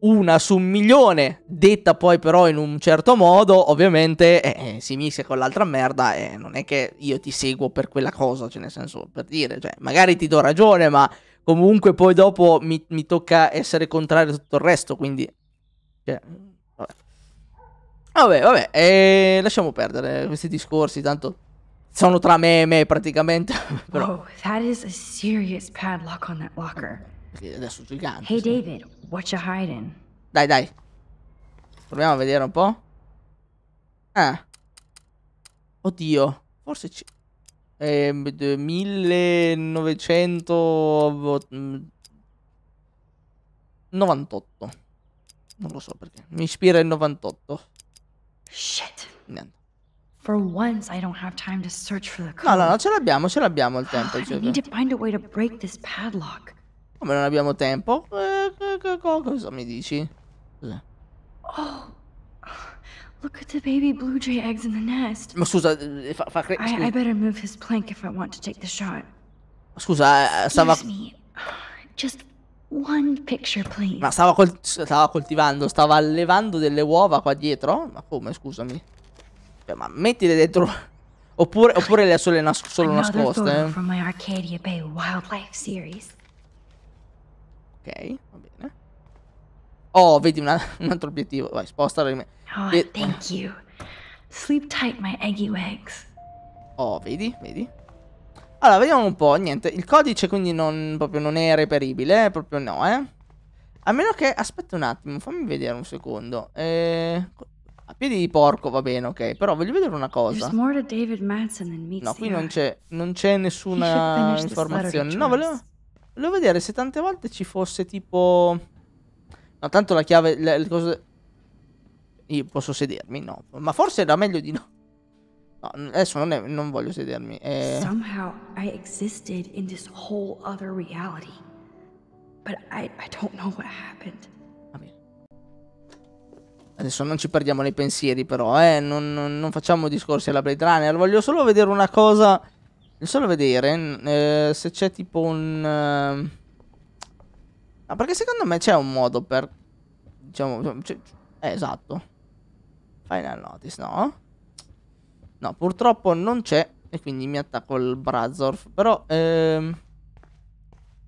una su un milione, detta poi però in un certo modo, ovviamente eh, eh si mischia con l'altra merda e eh, non è che io ti seguo per quella cosa, cioè nel senso per dire, cioè magari ti do ragione, ma comunque poi dopo mi, mi tocca essere contrario a tutto il resto, quindi... Cioè, vabbè, vabbè, vabbè eh, lasciamo perdere questi discorsi, tanto sono tra me e me praticamente. però... Oh, that is a serious padlock on that locker. adesso gigante. Hey David, What you hiding? Dai, dai. Proviamo a vedere un po'. Ah. Oddio. Forse ci... Eh, 1998. Mm, non lo so perché. Mi ispira il 98. Shit. Niente. For once I don't have time to search for the code. No, no, no, ce l'abbiamo, ce l'abbiamo il tempo. I need to find a way to break this padlock. Come non abbiamo tempo? Eh, cosa mi dici? Cos'è? Oh, look at the baby blue jay eggs in the nest. Ma scusa, eh, eh, fa, fa cre- scusa. I, I better move his plank if I want to take the shot. Scusa, eh, stava... Me. Just one picture, please. Ma stava, col stava coltivando, stava allevando delle uova qua dietro? Ma come, scusami? Cioè, ma mettile dentro... oppure, oppure le ha solo, nas- solo nascoste. Eh. Ok, va bene. Oh, vedi una, un altro obiettivo. Vai, sposta. Oh, e... thank you. Sleep tight my eggy legs. Oh, vedi, vedi. Allora, vediamo un po'. Niente, il codice quindi non, proprio non è reperibile, eh, proprio no, eh. A meno che... Aspetta un attimo, fammi vedere un secondo. Eh... A piedi di porco va bene, ok. Però voglio vedere una cosa. No, qui non c'è nessuna informazione. No, volevo... Volevo vedere se tante volte ci fosse tipo... No, tanto la chiave... Le, le cose... Io posso sedermi? No. Ma forse era meglio di no. No, adesso non, è, non voglio sedermi. Eh... Somehow I existed in this whole other reality. But I, I don't know what happened. Adesso non ci perdiamo nei pensieri però, eh. Non, non, non facciamo discorsi alla Blade Runner. Voglio solo vedere una cosa Devo solo vedere eh, se c'è tipo un... Ah, perché secondo me c'è un modo per... Diciamo... Cioè, cioè, eh, esatto. Final notice, no? No, purtroppo non c'è. E quindi mi attacco il Brazorf. Però... Ehm...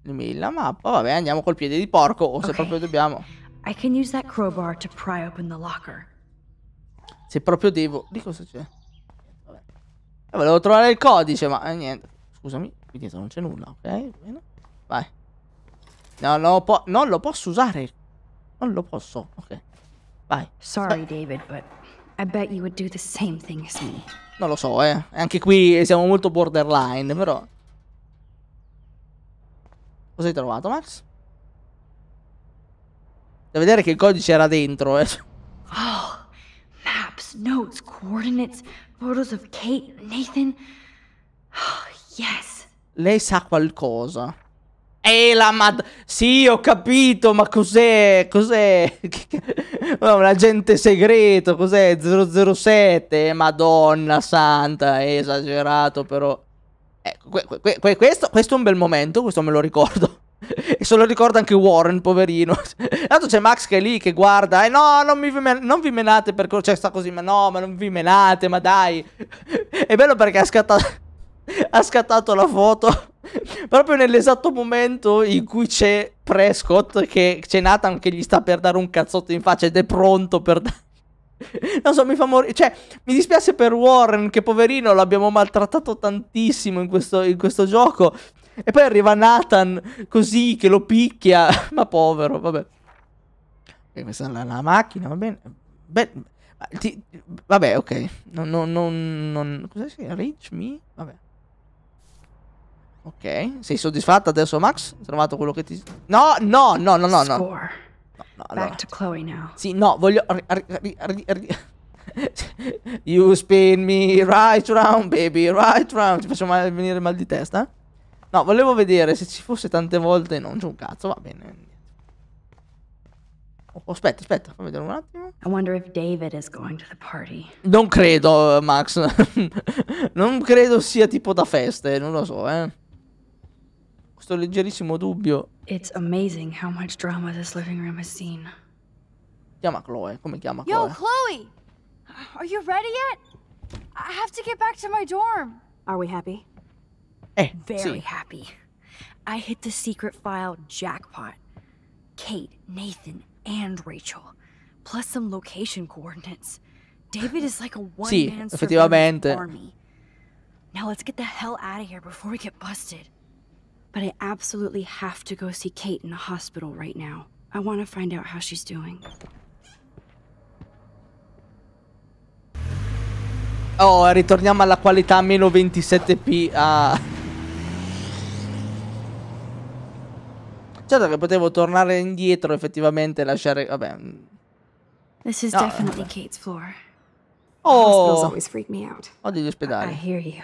La mappa, vabbè, andiamo col piede di porco. O okay. se proprio dobbiamo. I can use that crowbar to pry open the locker. Se proprio devo... Di cosa c'è? Eh, volevo trovare il codice, ma eh, niente. Scusami, qui dietro non c'è nulla, ok? Vai. No, no, non lo posso usare. Non lo posso, ok. Vai. Sorry, David, but I bet you would do the same thing as me. Non lo so, eh. Anche qui siamo molto borderline, però. Cosa hai trovato, Max? Da vedere che il codice era dentro, eh. Oh, maps, notes, coordinates, Photos of Kate, Nathan. Oh, yes. Lei sa qualcosa. E la mad... Sì, ho capito, ma cos'è? Cos'è? un agente segreto, cos'è? 007? Madonna santa, è esagerato però. Ecco, que que que questo, questo è un bel momento, questo me lo ricordo. E se lo ricorda anche Warren, poverino. Tanto c'è Max che è lì che guarda. E eh, no, non, mi, non vi menate per cioè sta così, ma no, ma non vi menate, ma dai. È bello perché ha scattato ha scattato la foto proprio nell'esatto momento in cui c'è Prescott che c'è Nathan che gli sta per dare un cazzotto in faccia ed è pronto per dare non so, mi fa morire. Cioè, mi dispiace per Warren, che poverino l'abbiamo maltrattato tantissimo in questo, in questo gioco. E poi arriva Nathan così che lo picchia. Ma povero, vabbè. E eh, questa è la, la, macchina, va bene. Beh, ti, vabbè, ok. Non, non, non, non Cos'è si Reach me? Vabbè. Ok. Sei soddisfatta adesso, Max? Hai trovato quello che ti... No, no, no, no, no. no. no, no allora. Back to Chloe now. Sì, no, voglio... you spin me right round, baby, right round. Ti faccio mal venire mal di testa? No, volevo vedere se ci fosse tante volte. non c'è un cazzo, va bene. Oh, aspetta, aspetta, fammi vedere un attimo. Non credo, eh, Max. non credo sia tipo da feste, non lo so, eh. Questo leggerissimo dubbio. It's amazing how much drama this living room has seen. Chiama Chloe, come chiama Chloe? Yo, Chloe! Are you ready yet? I have to get back to my dorm. Are we happy? Hey, eh, very happy. I hit the secret file jackpot. Kate, Nathan, and Rachel, plus some location coordinates. David is like a one-man army. Now let's get the hell out of here before we get busted. But I absolutely have to go see Kate in the hospital right now. I want to find out how she's doing. Oh, ritorniamo alla qualità meno 27p. Ah. Certo che potevo tornare indietro effettivamente e lasciare... Vabbè. This is no, definitely vabbè. Kate's floor. Oh! Odio oh, degli ospedali. I hear you.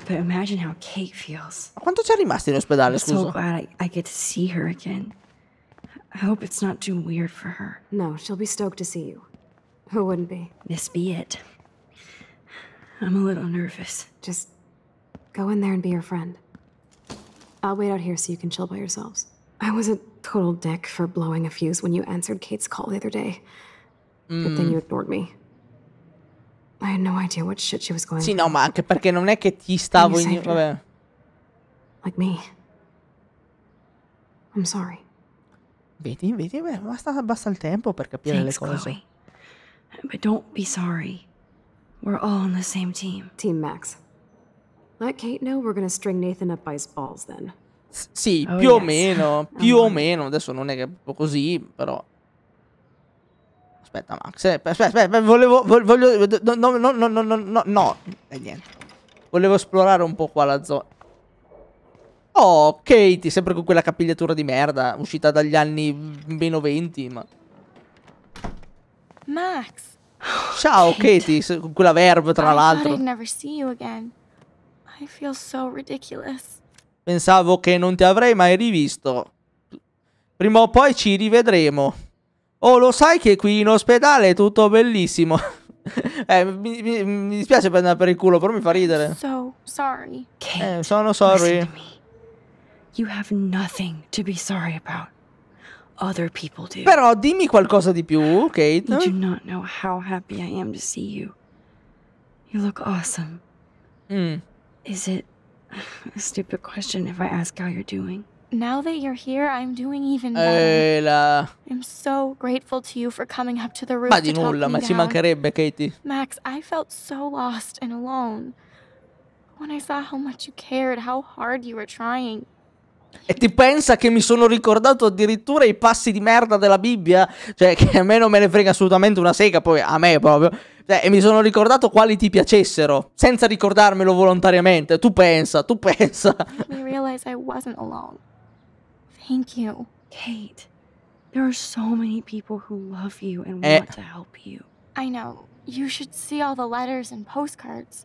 But imagine how Kate feels. Ma quanto ci è rimasto in ospedale, scusa? I'm so glad I, I get to see her again. I hope it's not too weird for her. No, she'll be stoked to see you. Who wouldn't be? This be it. I'm a little nervous. Just go in there and be your friend. I'll wait out here so you can chill by yourselves. I was a total dick for blowing a fuse when you answered Kate's call the other day. Mm. Good thing you mm. ignored me. I had no idea what shit she was going Sì, no, ma anche perché non è che ti stavo in... Vabbè. Like me. I'm sorry. Vedi, vedi, beh, basta, basta il tempo per capire Thanks, le cose. Chloe. But don't be sorry. We're all on the same team. Team Max. Let Kate know we're gonna string Nathan up by his balls then. sì, oh, più yes. o meno, più oh, o meno, adesso non è che è così, però Aspetta Max, eh, aspetta, aspetta, volevo, voglio, no, no, no, no, no, no, no, eh, niente. Volevo esplorare un po' qua la zona. Oh, Katie, sempre con quella capigliatura di merda, uscita dagli anni meno 20, ma... Max! Ciao, Kate, Katie, con quella verve, tra l'altro. I never see you again. I feel so ridiculous. Pensavo che non ti avrei mai rivisto. Prima o poi ci rivedremo. Oh, lo sai che qui in ospedale è tutto bellissimo. eh, mi, mi, mi, dispiace prendere per il culo, però mi fa ridere. So sorry. Kate, eh, sono sorry. You have nothing to be sorry about. Other people do. Però dimmi qualcosa di più, Kate. You do not know how happy I am to see you. You look awesome. Mm. Is it a stupid question if I ask how you're doing? Now that you're here, I'm doing even eh, better. I'm so grateful to you for coming up to the roof ma to nulla, talk ma ci mancherebbe, Katie. Max, I felt so lost and alone. When I saw how much you cared, how hard you were trying, E ti pensa che mi sono ricordato addirittura i passi di merda della Bibbia? Cioè, che a me non me ne frega assolutamente una sega, poi a me proprio. Cioè, e mi sono ricordato quali ti piacessero, senza ricordarmelo volontariamente. Tu pensa, tu pensa. I realized I wasn't alone. Thank you, Kate. There are so many people who love you and eh. want to help you. I know. You should see all the letters and postcards.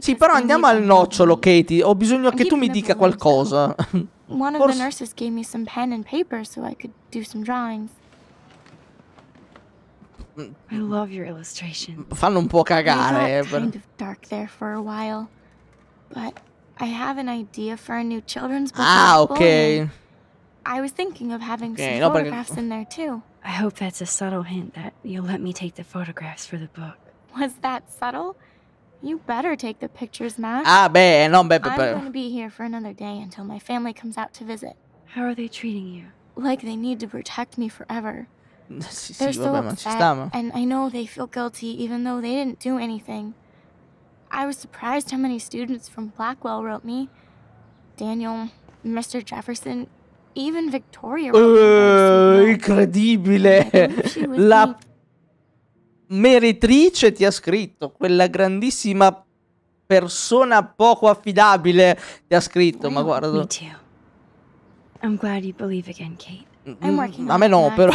Sì, però andiamo al nocciolo, Katie. Ho bisogno che tu mi dica qualcosa. One of the nurses gave me some pen and paper so I could do some drawings. I love your illustration. Fanno un po' cagare. It's eh, kind of dark there for a while, but I have an idea for a new children's book. Ah, ok. I was thinking of having okay, some no, photographs perché... in there too. I hope that's a subtle hint that you'll let me take the photographs for the book. Was that subtle? You better take the pictures, Max. Ah, be, no, be, be, I'm going to be here for another day until my family comes out to visit. How are they treating you? Like they need to protect me forever. sí, They're so upset, and I know they feel guilty even though they didn't do anything. I was surprised how many students from Blackwell wrote me. Daniel, Mr. Jefferson, even Victoria. Uh, incredibile! La meretrice ti ha scritto, quella grandissima persona poco affidabile ti ha scritto, well, ma guarda. Me too. I'm glad you believe again, Kate. I'm mm, working mm, a me no, però.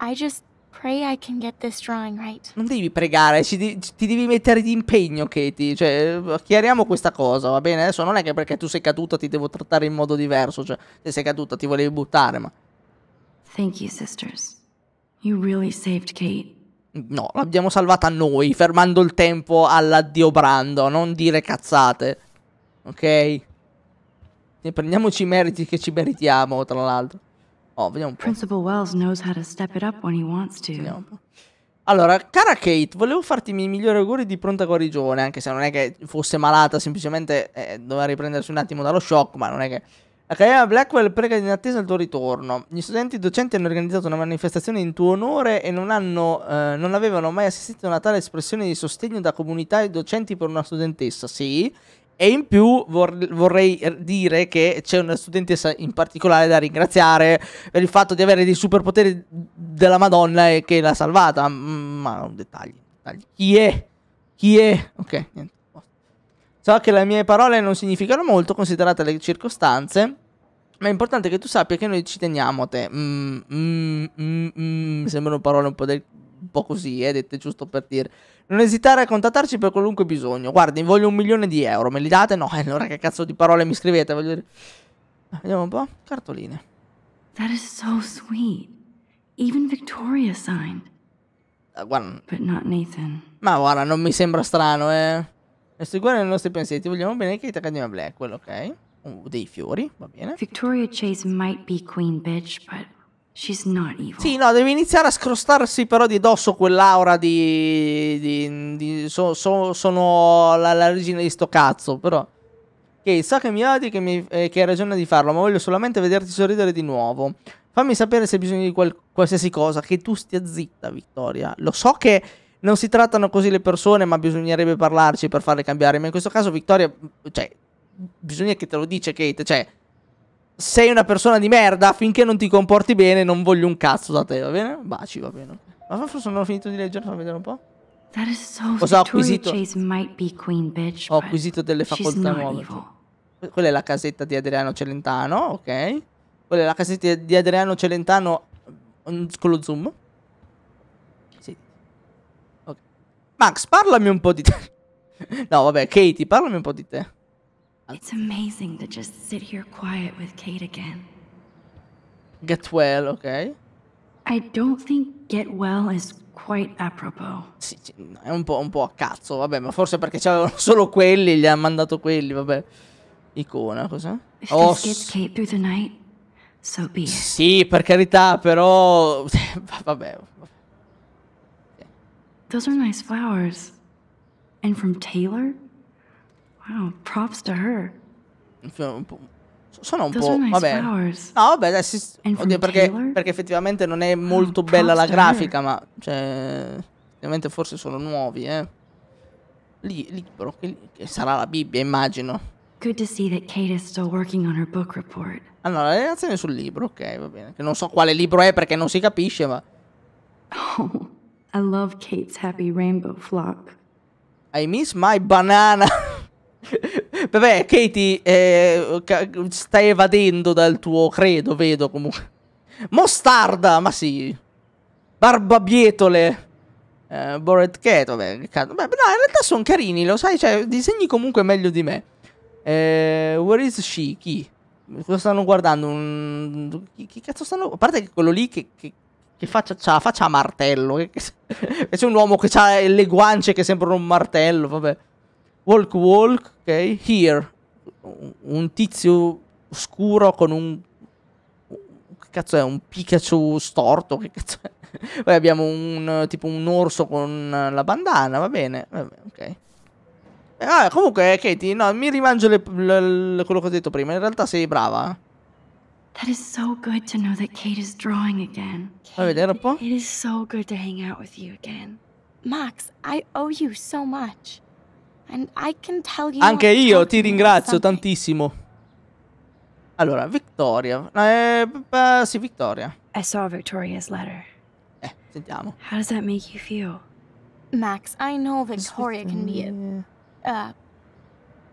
I just pray I can get this drawing right. Non devi pregare, ci, ti devi mettere di impegno, Katie. Cioè, chiariamo questa cosa, va bene? Adesso non è che perché tu sei caduta ti devo trattare in modo diverso, cioè, se sei caduta ti volevi buttare, ma Thank you, sisters. You really saved Kate. No, l'abbiamo salvata noi, fermando il tempo all'addio Brando, non dire cazzate. Ok? Ne prendiamoci i meriti che ci meritiamo, tra l'altro. Oh, vediamo un po'. Principal Wells knows how to step it up when he wants to. Vediamo un po'. Allora, cara Kate, volevo farti i miei migliori auguri di pronta guarigione, anche se non è che fosse malata, semplicemente eh, doveva riprendersi un attimo dallo shock, ma non è che Accademia Blackwell prega in attesa il tuo ritorno. Gli studenti e docenti hanno organizzato una manifestazione in tuo onore e non, hanno, eh, non avevano mai assistito a una tale espressione di sostegno da comunità e docenti per una studentessa. Sì, e in più vor- vorrei dire che c'è una studentessa in particolare da ringraziare per il fatto di avere dei superpoteri della Madonna e che l'ha salvata. Mm, ma un dettaglio. Chi è? Chi è? Ok, niente. So che le mie parole non significano molto considerate le circostanze. Ma è importante che tu sappia che noi ci teniamo a te. Mm, mm, mm, mm, sembrano parole un po, del, un po così, eh, dette giusto per dire. Non esitare a contattarci per qualunque bisogno. Guardi, voglio un milione di euro. Me li date? No, allora che cazzo di parole mi scrivete? Voglio dire... Vediamo un po'. Cartoline. That is so sweet. Even Victoria signed. Ah, guarda. But not Nathan. Ma guarda, non mi sembra strano, eh. E seguire i nostri pensieri. Ti vogliamo bene che ti accadono Blackwell, ok? dei fiori, va bene. Victoria Chase might be queen bitch, but she's not evil. Sì, no, devi iniziare a scrostarsi però di dosso quell'aura di... di, di so, so, sono la, la, regina di sto cazzo, però... Ok, so che mi odi, che, mi, eh, che hai ragione di farlo, ma voglio solamente vederti sorridere di nuovo. Fammi sapere se hai bisogno di qual qualsiasi cosa, che tu stia zitta, Vittoria. Lo so che non si trattano così le persone, ma bisognerebbe parlarci per farle cambiare. Ma in questo caso, Vittoria, cioè, bisogna che te lo dice Kate, cioè sei una persona di merda finché non ti comporti bene non voglio un cazzo da te, va bene? Baci, va bene. Ma forse non ho finito di leggere, fammi vedere un po'. That is so Cosa ho acquisito? Queen, bitch, ho acquisito delle facoltà nuove. Quella è la casetta di Adriano Celentano, ok? Quella è la casetta di Adriano Celentano mm, con lo zoom. Sì. Okay. Max, parlami un po' di te. no, vabbè, Katie, parlami un po' di te. It's amazing to just sit here quiet with Kate again. Get well, ok? I don't think get well is quite apropos. Sì, è un po', un po' a cazzo, vabbè, ma forse perché c'erano solo quelli, gli ha mandato quelli, vabbè. Icona, cos'è? Oh, so sì, per carità, però... vabbè. Those are nice flowers. And from Taylor? Wow, props to her. Sono un po'. Nice vabbè. No, vabbè, adesso, oddio, perché, perché, effettivamente non è molto wow, bella la grafica, ma. Cioè, Ovviamente forse sono nuovi, eh. Lì, libro, che, che sarà la Bibbia, immagino. Good to see that Kate is still working on her book report. Allora, le relazioni sul libro, ok, va bene. Che non so quale libro è perché non si capisce, ma. Oh, I love Kate's happy rainbow flock. I miss my banana. Vabbè, Katie, eh, stai evadendo dal tuo credo, vedo comunque. Mostarda, ma sì. Barbabietole. Eh, Bored Cat, vabbè, cazzo. Beh, no, in realtà sono carini, lo sai, cioè, disegni comunque meglio di me. Eh, where is she? Chi? Cosa stanno guardando? Un... Chi, cazzo stanno... A parte che quello lì che... che... che faccia c'ha? Faccia a martello. Che... C'è un uomo che ha le guance che sembrano un martello, vabbè. Walk Walk ok? Here, un tizio scuro con un... Che cazzo è? Un Pikachu storto? Che cazzo è? Poi abbiamo un tipo un orso con la bandana, va bene. ok. Eh, comunque, Katie, no, mi rimangio le, le, le, quello che ho detto prima. In realtà sei brava. Eh. That is so good to know that Kate is drawing again. Vai a vedere un po'. It is so good to hang out with you again. Max, I owe you so much. Anche io ti ringrazio tantissimo. Allora, Victoria. Eh, beh, sì, Victoria. I saw Victoria's letter. Eh, sentiamo. How does that make you feel? Max, I know Victoria can be a, uh,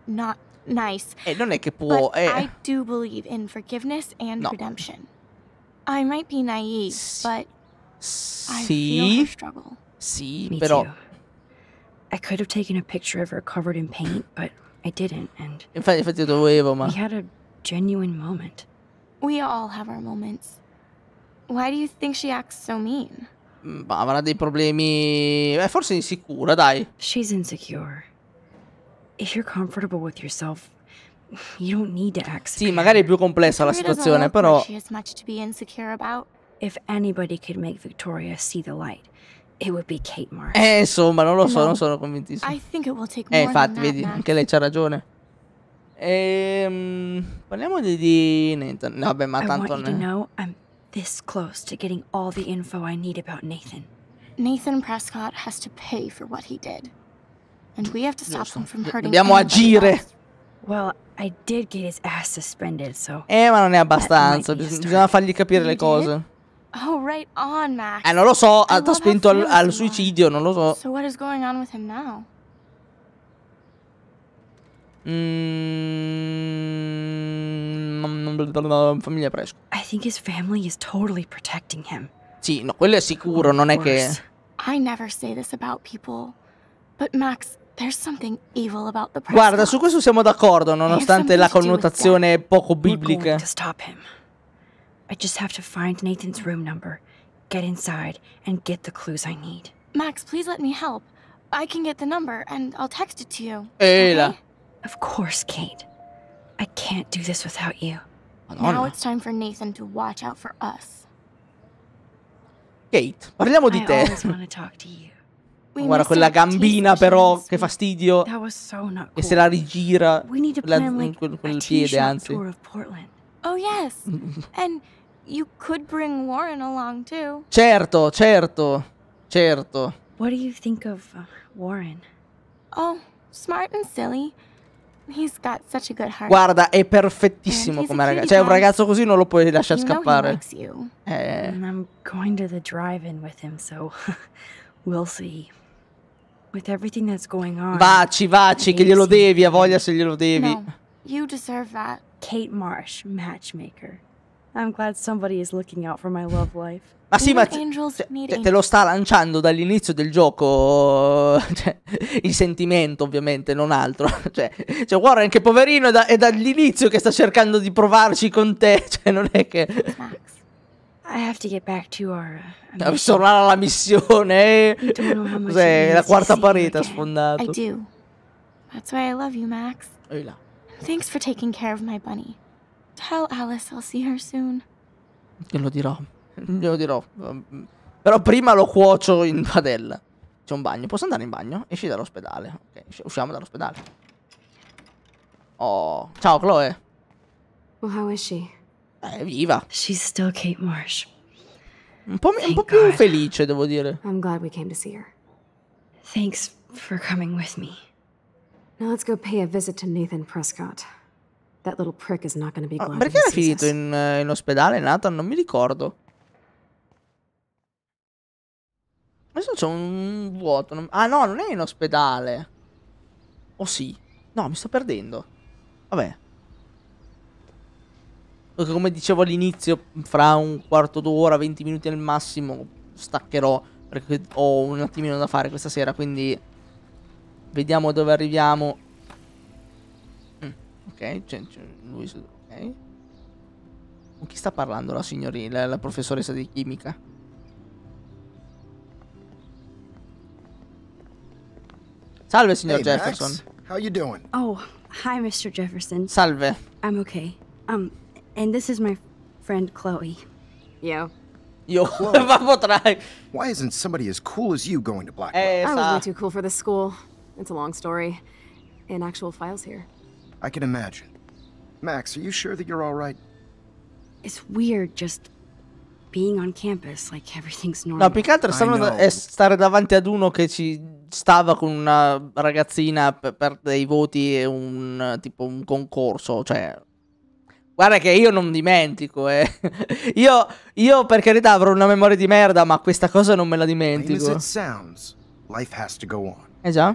not nice. Eh, non è che può. But eh. I do believe in forgiveness and no. redemption. I might be naive, but sì. I feel her struggle. Sì, Me però too. I could have taken a picture of her covered in paint, but I didn't, and infatti, infatti dovevo, ma... we had a genuine moment. We all have our moments. Why do you think she acts so mean? Mm, ma avrà dei problemi... Eh, forse insicura, dai. She's insecure. If you're comfortable with yourself, you don't need to act Sì, magari è più complessa la situazione, però... she has much to be insecure about. If anybody could make Victoria see the light, Eh, insomma, non lo so, no. non sono convintissimo. Eh, infatti, vedi, anche lei c'ha ragione. Ehm, parliamo di, di Nathan. No, beh, ma tanto ne... Know, Nathan. Nathan Prescott has to pay for what he did. And we have to stop him from hurting Dobbiamo agire. Well, I did get his ass suspended, so Eh, ma non è abbastanza. Bisogna fargli capire you le cose. Did? Oh, right on, Max. Eh, non lo so, ha spinto al, al suicidio, non lo so. So what is going on with him now? Mm, famiglia Presco. I think his family is totally protecting him. Sì, no, quello è sicuro, non è che I never say this about people. But Max, there's something evil about the Guarda, su questo siamo d'accordo, nonostante la connotazione poco biblica. To stop him. I just have to find Nathan's room number, get inside, and get the clues I need. Max, please let me help. I can get the number, and I'll text it to you. Hey, okay? Of course, Kate. I can't do this without you. Now it's time for Nathan to watch out for us. Kate, parliamo di te. We Guarda quella gambina però, che fastidio. Che se la rigira la, quel, quel piede, anzi. Oh yes. And You could bring Warren along too. Certo, certo, certo. What do you think of uh, Warren? Oh, smart and silly. He's got such a good heart. Guarda, è perfettissimo come ragazzo. Cioè, un ragazzo così non lo puoi lasciar you scappare. You. Eh. And I'm going to the drive-in with him, so we'll see. With everything that's going on. Vaci, vaci, che glielo devi, a voglia se glielo devi. No, you deserve that. Kate Marsh, matchmaker. I'm glad somebody is looking out for my love life. Ma sì, ma te, te, lo sta lanciando dall'inizio del gioco cioè, il sentimento, ovviamente, non altro. Cioè, cioè Warren, che poverino, è, da, è dall'inizio che sta cercando di provarci con te. Cioè, non è che. Max, I have to get back to our. Uh, eh, Tornare alla missione. Eh? Cos'è? La quarta parete ha sfondato. I do. That's why I love you, Max. Ehi là. Thanks for taking care of my bunny. Tell Alice I'll see her soon. Glielo dirò. Glielo dirò. Ehm, però prima lo cuocio in padella. C'è un bagno. Posso andare in bagno? Esci dall'ospedale. Ok, usciamo dall'ospedale. Oh, ciao Chloe. Well, how is she? Eh, viva. She's still Kate Marsh. Un po', un po più felice, devo dire. I'm glad we came to see her. Thanks for coming with me. Now let's go pay a visit to Nathan Prescott. That little prick is not gonna be glad ah, perché era finito in, eh, in, ospedale Nathan? Non mi ricordo. Adesso c'è un vuoto. Non... Ah no, non è in ospedale. Oh sì. No, mi sto perdendo. Vabbè. come dicevo all'inizio, fra un quarto d'ora, 20 minuti al massimo, staccherò. Perché ho un attimino da fare questa sera, quindi... Vediamo dove arriviamo. Ok, lui, ok. Con chi sta parlando la signorina, la, professoressa di chimica? Salve, signor hey, Jefferson. Max, how you doing? Oh, hi, Mr. Jefferson. Salve. I'm okay. Um, and this is my friend Chloe. Yo. Yo, why isn't somebody as cool as you going to Blackwell? I was way too cool for this school. It's a long story. In actual files here. I can imagine. Max, are you sure that you're all right? It's weird just being on campus, like everything's normal. No, più che altro da, è stare davanti ad uno che ci stava con una ragazzina per, per dei voti e un tipo un concorso, cioè Guarda che io non dimentico, eh. io, io per carità avrò una memoria di merda, ma questa cosa non me la dimentico. Sounds, life has to go on. Eh già?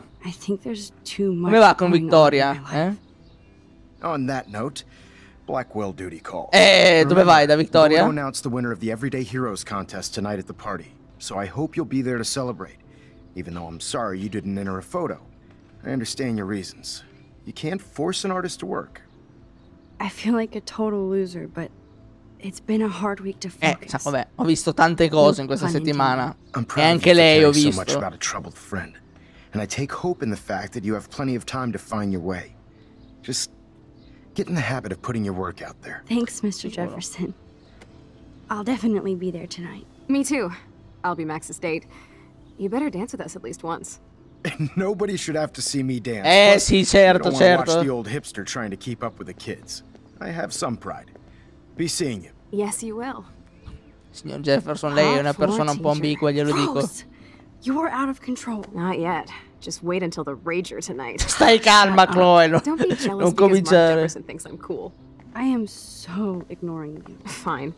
Come va con Vittoria, eh? On that note, Blackwell duty call. Eh, dove vai da Victoria? We'll announce the winner of the Everyday Heroes contest tonight at the party. So I hope you'll be there to celebrate. Even though I'm sorry you didn't enter a photo. I understand your reasons. You can't force an artist to work. I feel like a total loser, but it's been a hard week to eh, focus. Eh, sa, vabbè, ho visto tante cose in questa settimana. E anche lei ho visto. So much about a troubled friend. And I take hope in the fact that you have plenty of time to find your way. Just Get in the habit of putting your work out there. Thanks, Mr. Jefferson. I'll definitely be there tonight. Me too. I'll be Max's date. You better dance with us at least once. Nobody should have to see me dance. Eh, sí, certo, don't certo. watch the old hipster trying to keep up with the kids. I have some pride. Be seeing you. Yes, you will. Signor Jefferson, lei è una persona un po' ambigua, glielo dico. You're out of control. Not yet. Just wait until the rager tonight. Stai calma, Chloe. Don't be jealous because Mark Jefferson thinks I'm cool. I am so ignoring you. Fine.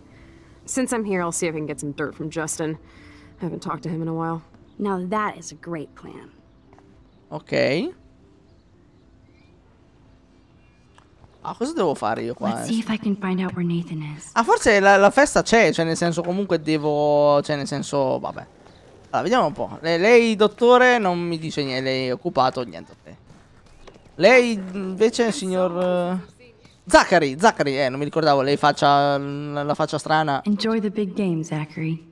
Since I'm here, I'll see if I can get some dirt from Justin. I haven't talked to him in a while. Now that is a great plan. Ok. Ah, cosa devo fare io qua? Let's see if I can find out where Nathan is. Ah, forse la, la festa c'è, cioè nel senso comunque devo... Cioè nel senso, vabbè. Allora, vediamo un po'. Lei, lei, dottore, non mi dice niente. Lei è occupato, niente. Lei, invece, signor... Eh, Zachary, Zachary, eh, non mi ricordavo, lei faccia la faccia strana. Enjoy the big game, Zachary.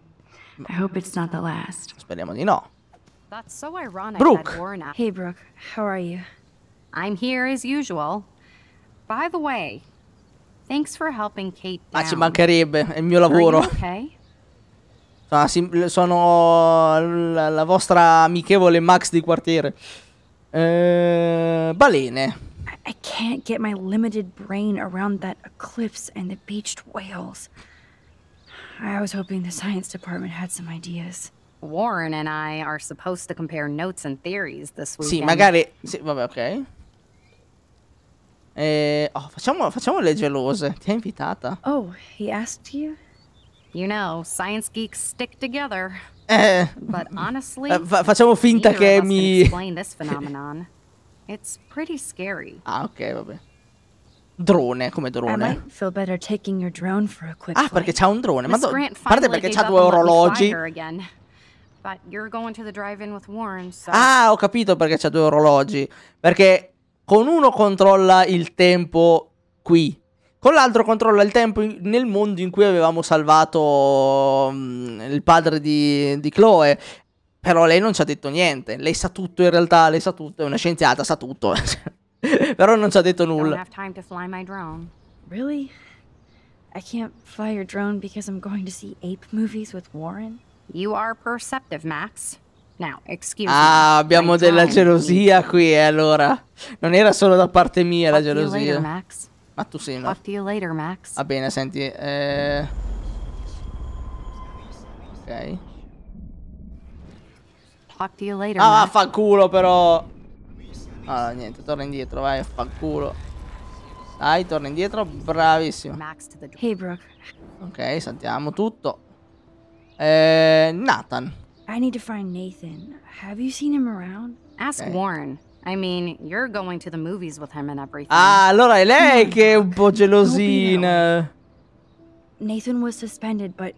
I hope it's not the last. Speriamo di no. Brooke. Warren... Hey Brooke, how are you? I'm here as usual. By the way, thanks for helping Kate down. Ah, ci mancherebbe, è il mio lavoro. Okay? Ah, sono, sono la, la, vostra amichevole Max di quartiere. Eh, balene. I can't get my limited brain around that eclipse and the beached whales. I was hoping the science department had some ideas. Warren and I are supposed to compare notes and theories this weekend. Sì, magari... Sì, vabbè, ok. Eh, oh, facciamo, facciamo le gelose. Ti ha invitata? Oh, he asked you? You know, science geeks stick together. Eh, But honestly, eh, fa facciamo finta che mi... explain this phenomenon. It's pretty scary. Ah, ok, vabbè. Drone, come drone. ah, perché c'ha un drone. Ma do... parte perché c'ha due orologi. Ah, ho capito perché c'ha due orologi. Perché con uno controlla il tempo qui con l'altro controlla il tempo nel mondo in cui avevamo salvato mm, il padre di, di Chloe. Però lei non ci ha detto niente. Lei sa tutto in realtà, lei sa tutto. È una scienziata, sa tutto. Però non ci ha detto nulla. Really? I can't fly your drone because I'm going to see ape movies with Warren? You are perceptive, Max. Now, excuse ah, abbiamo della gelosia qui, eh, allora. Non era solo da parte mia la gelosia. Later, Max. Ma tu sei una... Later, Va bene, senti. Eh... Ok. Later, ah, Max. fa culo però. Allora, ah, niente, torna indietro, vai, fa culo. Dai, torna indietro, bravissimo. Hey, Ok, saltiamo tutto. Eh, Nathan. I need to find Nathan. Have you seen him around? Ask okay. Warren. I mean, you're going to the movies with him and everything. Ah, allora è lei che è un po' gelosina. Nathan was suspended, but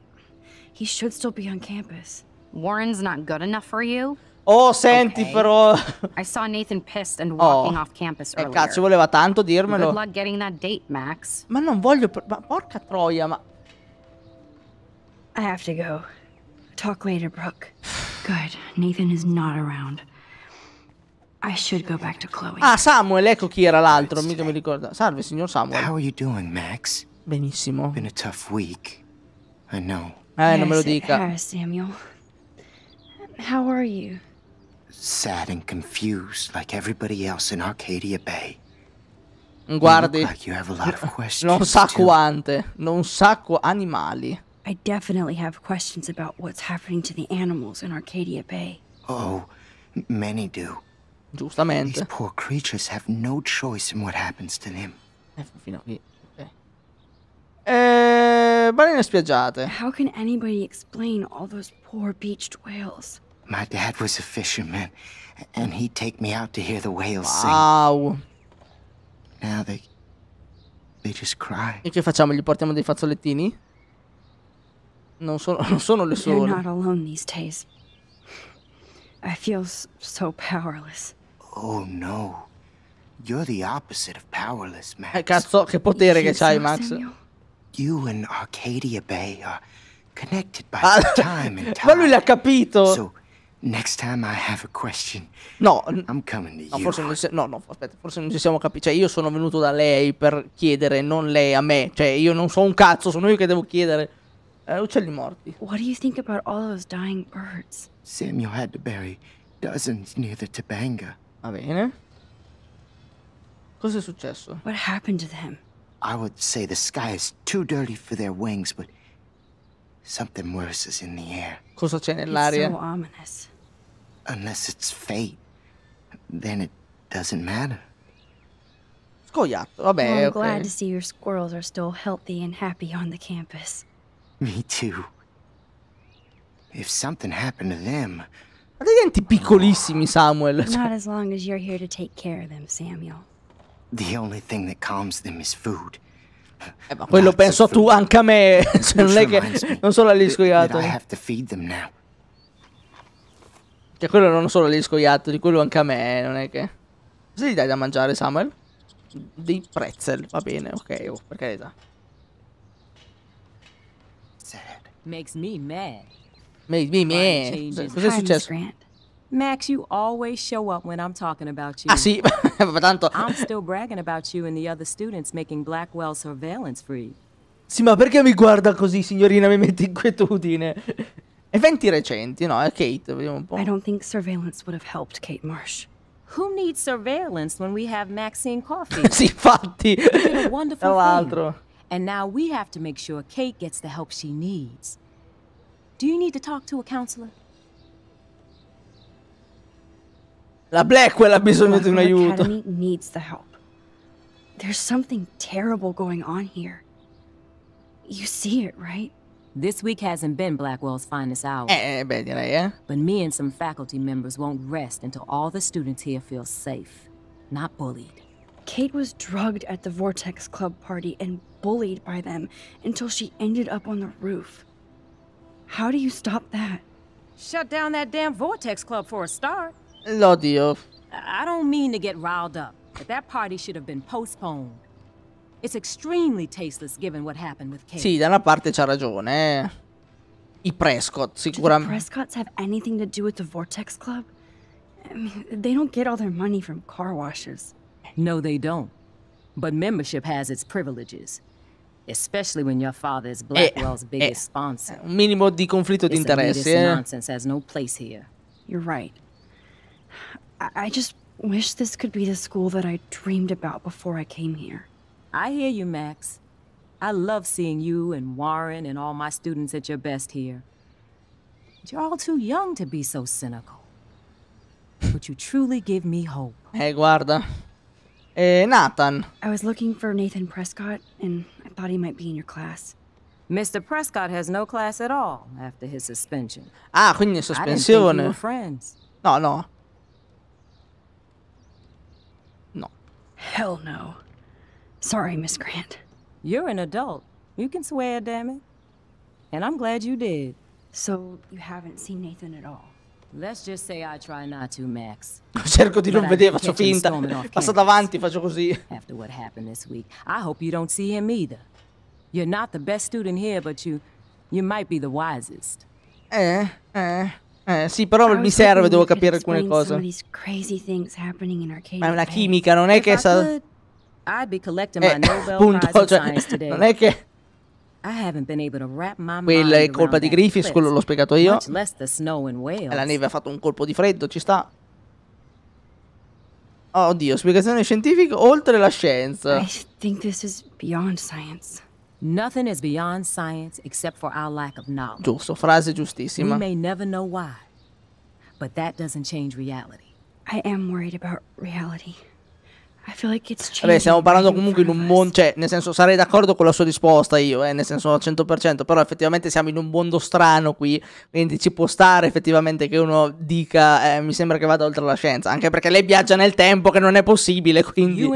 he should still be on campus. Warren's not good enough for you? Oh, senti okay. però. I saw Nathan pissed and oh. walking oh. off campus eh, earlier. E cazzo, voleva tanto dirmelo. Good luck getting that date, Max. Ma non voglio, ma porca troia, ma I have to go. Talk later, Brooke. Good. Nathan is not around. Chloe. Ah, Samuel, ecco chi era l'altro, mica mi ricordo. Salve, signor Samuel. How are you doing, Max? Benissimo. Been a tough week. I know. Eh, non me lo dica. Samuel. How are you? Sad and confused like everybody else in Arcadia Bay. Guardi. non sa quante, non sa quanti animali. I definitely have questions about what's happening to the animals in Arcadia Bay. Oh, many do. These poor creatures have no choice in what happens to them. Eh, eh. eh, balene spiaggiate. How can anybody explain all those poor beached whales? My dad was a fisherman, and he'd take me out to hear the whales wow. sing. Now they, they just cry. E che facciamo? Gli portiamo dei fazzolettini? Non sono, non sono le sole. You're not alone these days. I feel so powerless. Oh no. You're the opposite of powerless, Max. Eh, cazzo, che potere che c'hai, Max. You and Arcadia Bay are connected by ah, time and time. Ma lui l'ha capito. So next time I have a question. No, I'm coming to no, forse non ci, no, no, aspetta, forse non ci siamo capiti. Cioè, io sono venuto da lei per chiedere, non lei a me. Cioè, io non so un cazzo, sono io che devo chiedere. Eh, uccelli morti. What do you think about all those dying birds? Samuel had to bury dozens near the Tabanga. Va bene. Cosa è successo? What happened to them? I would say the sky is too dirty for their wings, but something worse is in the air. Cosa c'è nell'aria? It's so ominous. Unless it's fate, then it doesn't matter. Scogliato, vabbè. Well, I'm okay. glad to see your squirrels are still healthy and happy on the campus. Me too. If something happened to them, Ha dei denti piccolissimi, Samuel. Not as long as you're here to take care of them, Samuel. The only thing that calms them is food. Eh, ma quello penso tu anche a me, cioè, non è che non solo agli scoiattoli. Che quello non solo agli scoiattoli, quello anche a me, non è che... Cosa gli dai da mangiare, Samuel? Dei pretzel, va bene, ok, oh, per carità. Sad. Makes me mad. Me, me, me. Cos'è successo? Max, you always show up when I'm talking about you. Ah sì, ma tanto. I'm still bragging about you and the other students making Blackwell surveillance free. Sì, ma perché mi guarda così, signorina? Mi mette inquietudine. Eventi recenti, no? È eh, Kate, vediamo un po'. I don't think surveillance would have helped Kate Marsh. Who needs surveillance when we have Maxine Coffee? sì, infatti. Tra l'altro. And now we have to make sure Kate gets the help she needs. Do you need to talk to a counselor? La Blackwell ha bisogno di un aiuto. Academy needs the help. There's something terrible going on here. You see it, right? This week hasn't been Blackwell's finest hour. Eh, eh, beh, direi, eh? But me and some faculty members won't rest until all the students here feel safe, not bullied. Kate was drugged at the Vortex Club party and bullied by them until she ended up on the roof. How do you stop that? Shut down that damn Vortex Club for a start. Lord of. Oh. I don't mean to get riled up, but that party should have been postponed. It's extremely tasteless given what happened with Kate. Sì, da una parte c'ha ragione. Eh. I Prescott, sicuramente. Do the Prescotts have anything to do with the Vortex Club? I mean, they don't get all their money from car washes. No, they don't. But membership has its privileges especially when your father is eh, Blackwell's eh, biggest eh, sponsor. Un minimo di conflitto di interesse. Eh? nonsense has no place here. You're right. I, I just wish this could be the school that I dreamed about before I came here. I hear you, Max. I love seeing you and Warren and all my students at your best here. But you're all too young to be so cynical. But you truly give me hope. Hey, eh, guarda. Eh, Nathan. I was looking for Nathan Prescott, and I thought he might be in your class. Mr. Prescott has no class at all after his suspension. Ah, quindi sospensione. I didn't think we friends. No, no. No. Hell no. Sorry, Miss Grant. You're an adult. You can swear, damn it. And I'm glad you did. So you haven't seen Nathan at all? Let's just say I try not to, Max. Cerco di non vedere, faccio finta. Passo davanti, faccio così. After what happened this week, I hope you don't see him either. You're not the best student here, but you you might be the wisest. Eh, eh. Eh, sì, però mi serve, devo capire alcune cose. Ma è una chimica, non è che sa... Eh, Punto, cioè, non è che quella è colpa di Griffiths, quello l'ho spiegato io. E La neve ha fatto un colpo di freddo, ci sta. Oh, oddio, spiegazione scientifica oltre la scienza. beyond beyond science. science Giusto, frase giustissima. We may never know why, but that doesn't change reality. I am worried about reality. Like Vabbè, stiamo parlando comunque in un mondo, cioè, nel senso, sarei d'accordo con la sua risposta io, eh, nel senso al 100%, però effettivamente siamo in un mondo strano qui, quindi ci può stare effettivamente che uno dica, eh, mi sembra che vada oltre la scienza, anche perché lei viaggia nel tempo che non è possibile, quindi...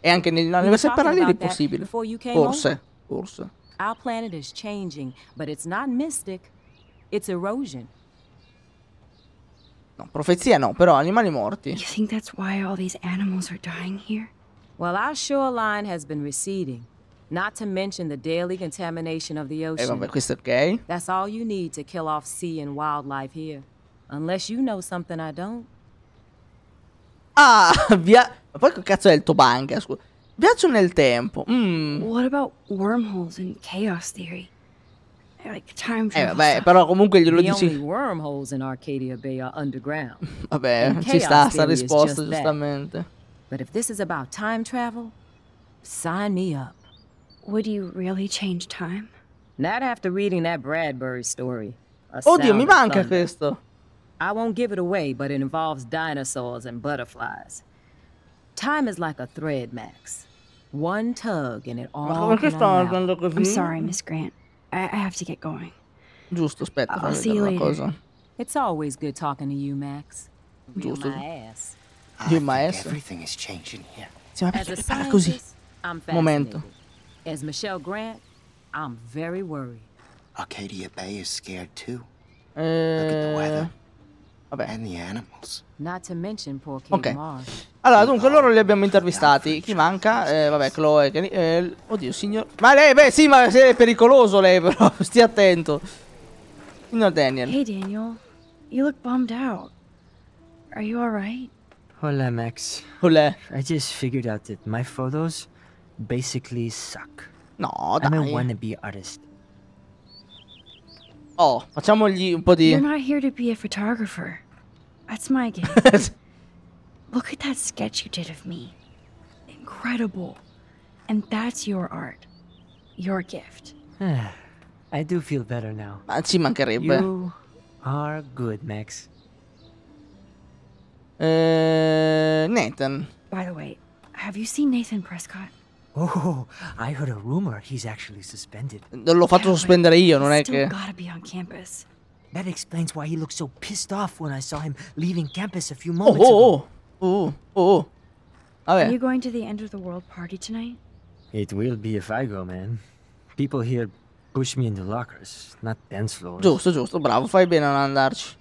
E anche nell'universo parallelo è possibile, forse, forse. Our planet is changing, but it's not mystic, it's erosion. No, profezia no, però animali morti. You think that's why all these animals are dying here? Well, our shoreline has been receding. Not to mention the daily contamination of the eh, ocean. Eh vabbè, questo è ok. That's all you need to kill off sea and wildlife here. Unless you know something I don't. Ah, via... Ma poi che cazzo è il Tobanga? Scusa. Viaggio nel tempo. Mm. What about wormholes and chaos theory? Like time eh, vabbè, però comunque glielo The dici. wormholes in Arcadia Bay are underground. vabbè, ci sta sta risposta giustamente. But if this is about time travel, sign me up. Would you really change time? Not after reading that Bradbury story. Oddio, mi manca questo. I won't give it away, but it involves dinosaurs and butterflies. Time is like a thread, Max. One tug and it all. Ma i I'm sorry, Miss Grant. I, I have to get going. Giusto, aspetta, I'll fammi una cosa. It's always good talking to you, Max. Giusto. Dio Everything is changing here. Sì, ma perché parla così? Momento. As Michelle Grant, I'm very worried. Arcadia Bay is scared too. Eh... Look at the eh, weather. Vabbè. ok. Allora, dunque, loro li abbiamo intervistati. Chi manca? Eh, vabbè, Chloe. Eh, oddio, signor... Ma lei, beh, sì, ma è pericoloso lei, però. Stia attento. Signor Daniel. Hey, Daniel. You look bummed out. Are you alright? Hola, Max. Hola. I just figured out that my photos basically suck. No, dai. I'm a wannabe artist. Oh, facciamogli un po' di... You're not here to be a photographer. That's my gift. Look at that sketch you did of me. Incredible. And that's your art. Your gift. I do feel better now. Ah, you are good, Max. Uh, Nathan. By the way, have you seen Nathan Prescott? Oh, I heard a rumor he's actually suspended. L'ho fatto yeah, sospendere io, non è che. gotta be on campus. That explains why he looked so pissed off when I saw him leaving campus a few oh, moments oh, ago. Oh, oh, oh, oh. Yeah. Are you going to the end of the world party tonight? It will be if I go, man. People here push me into lockers, not dance floors. Giusto, giusto, bravo, fai bene ad andarci.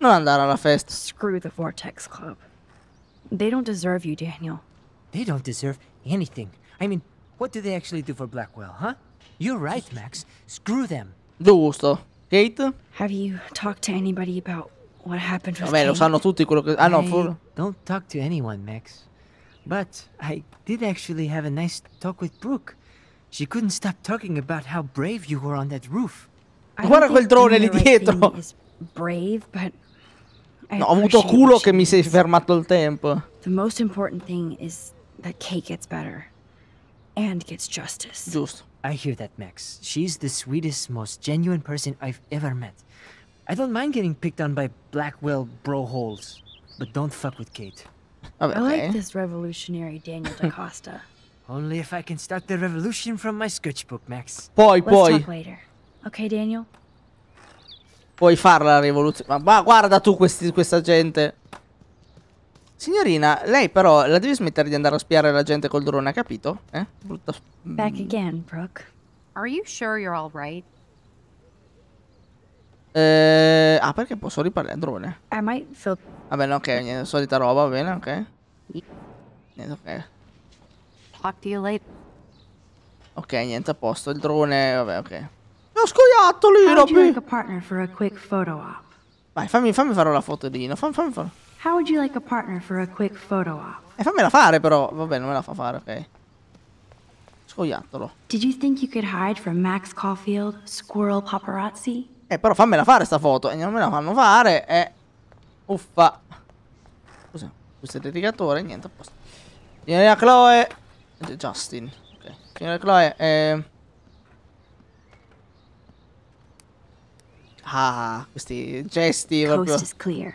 Non andare alla festa. Screw the Vortex Club. They don't deserve you, Daniel. They don't deserve anything. I mean, what do they actually do for Blackwell, huh? You're right, Max. Screw them. Giusto. Kate? Have you talked to anybody about what happened with Vabbè, lo sanno tutti quello che... Ah no, for... Don't talk to anyone, Max. But I did actually have a nice talk with Brooke. She couldn't stop talking about how brave you were on that roof. Guarda quel drone lì dietro! Brave, but no, ho avuto culo che mi sei fermato il tempo. The most important thing is that Kate gets better. And gets justice. Giusto. I hear that, Max. She's the sweetest, most genuine person I've ever met. I don't mind getting picked on by Blackwell broholes, but don't fuck with Kate. Okay. Oh, I like this revolutionary Daniel DaCosta. Only if I can start the revolution from my sketchbook, Max. Poi, Let's poi. Talk later. Okay, Daniel? Puoi fare la rivoluzione. Ma, ma guarda tu questi, questa gente. Signorina, lei però la devi smettere di andare a spiare la gente col drone, ha capito? Eh? Brutta... Mm. Back again, Brooke. Are you sure you're all right? Eh, ah, perché posso riparare il drone? I might feel... Vabbè, ok, niente, solita roba, va bene, ok. Niente, ok. Talk to you later. Ok, niente, a posto, il drone, vabbè, ok. Mi ho scoiato Like Vai, fammi, fammi fare la foto fammi, fammi fare... How would you like a partner for a quick photo op? E eh, fammela fare però. Vabbè, non me la fa fare, ok. Scoiattolo. Did you think you could hide from Max Caulfield, squirrel paparazzi? Eh, però fammela fare sta foto. E eh, non me la fanno fare. Eh. Uffa. Cos'è? Questo è il dedicatore, Niente, a posto. a Chloe. Eh, Justin. Ok. a Chloe, eh... Ah, questi gesti proprio... Coast is clear.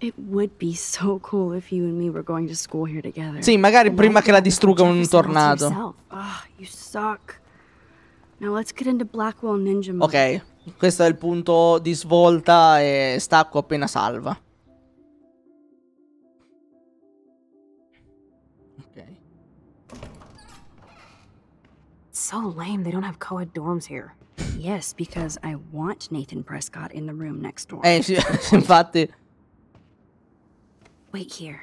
It would be so cool if you and me were going to school here together. Sì, magari prima che la distrugga un tornado. Oh, you suck. Now let's get into Blackwell Ninja mode. Ok, questo è il punto di svolta e stacco appena salva. Ok. so lame they don't have co-ed dorms here. Yes, because I want Nathan Prescott in the room next door. Eh, sì, infatti Wait here.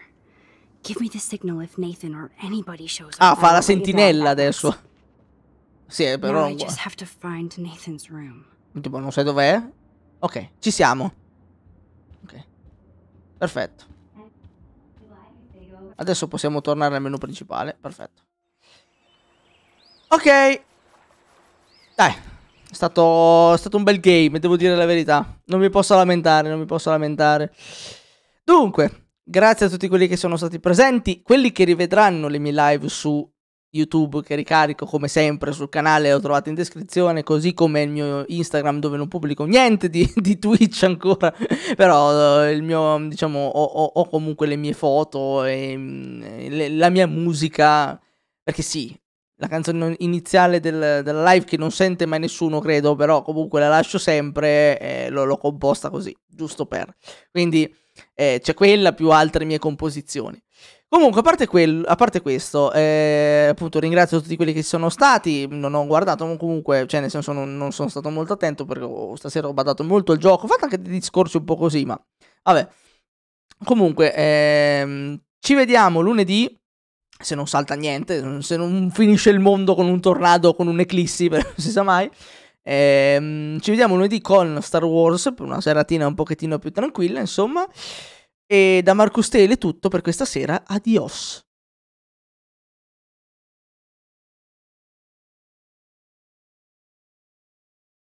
Give me the signal if Nathan or anybody shows up. Ah, fa la sentinella adesso. Sì, eh, però. Tipo, non sai dov'è? Ok, ci siamo. Ok. Perfetto. Adesso possiamo tornare al menu principale. Perfetto. Ok. Dai. È stato, è stato un bel game, devo dire la verità. Non mi posso lamentare, non mi posso lamentare. Dunque, Grazie a tutti quelli che sono stati presenti, quelli che rivedranno le mie live su YouTube che ricarico come sempre sul canale, lo trovate in descrizione, così come il mio Instagram dove non pubblico niente di, di Twitch ancora, però eh, il mio, diciamo, ho, ho, ho comunque le mie foto e mm, le, la mia musica, perché sì, la canzone iniziale del, della live che non sente mai nessuno credo, però comunque la lascio sempre e eh, l'ho composta così, giusto per. Quindi eh, c'è quella più altre mie composizioni. Comunque, a parte, quel, a parte questo, eh, appunto, ringrazio tutti quelli che ci sono stati. Non ho guardato comunque, cioè, nel senso, non, non sono stato molto attento perché oh, stasera ho badato molto il gioco. Ho fatto anche dei discorsi un po' così, ma vabbè. Comunque, ehm, ci vediamo lunedì. Se non salta niente, se non finisce il mondo con un tornado o con un'eclissi, non si sa mai. Ehm, ci vediamo lunedì con Star Wars per una seratina un pochettino più tranquilla, insomma. E da Marco Marcus è tutto per questa sera. Adios.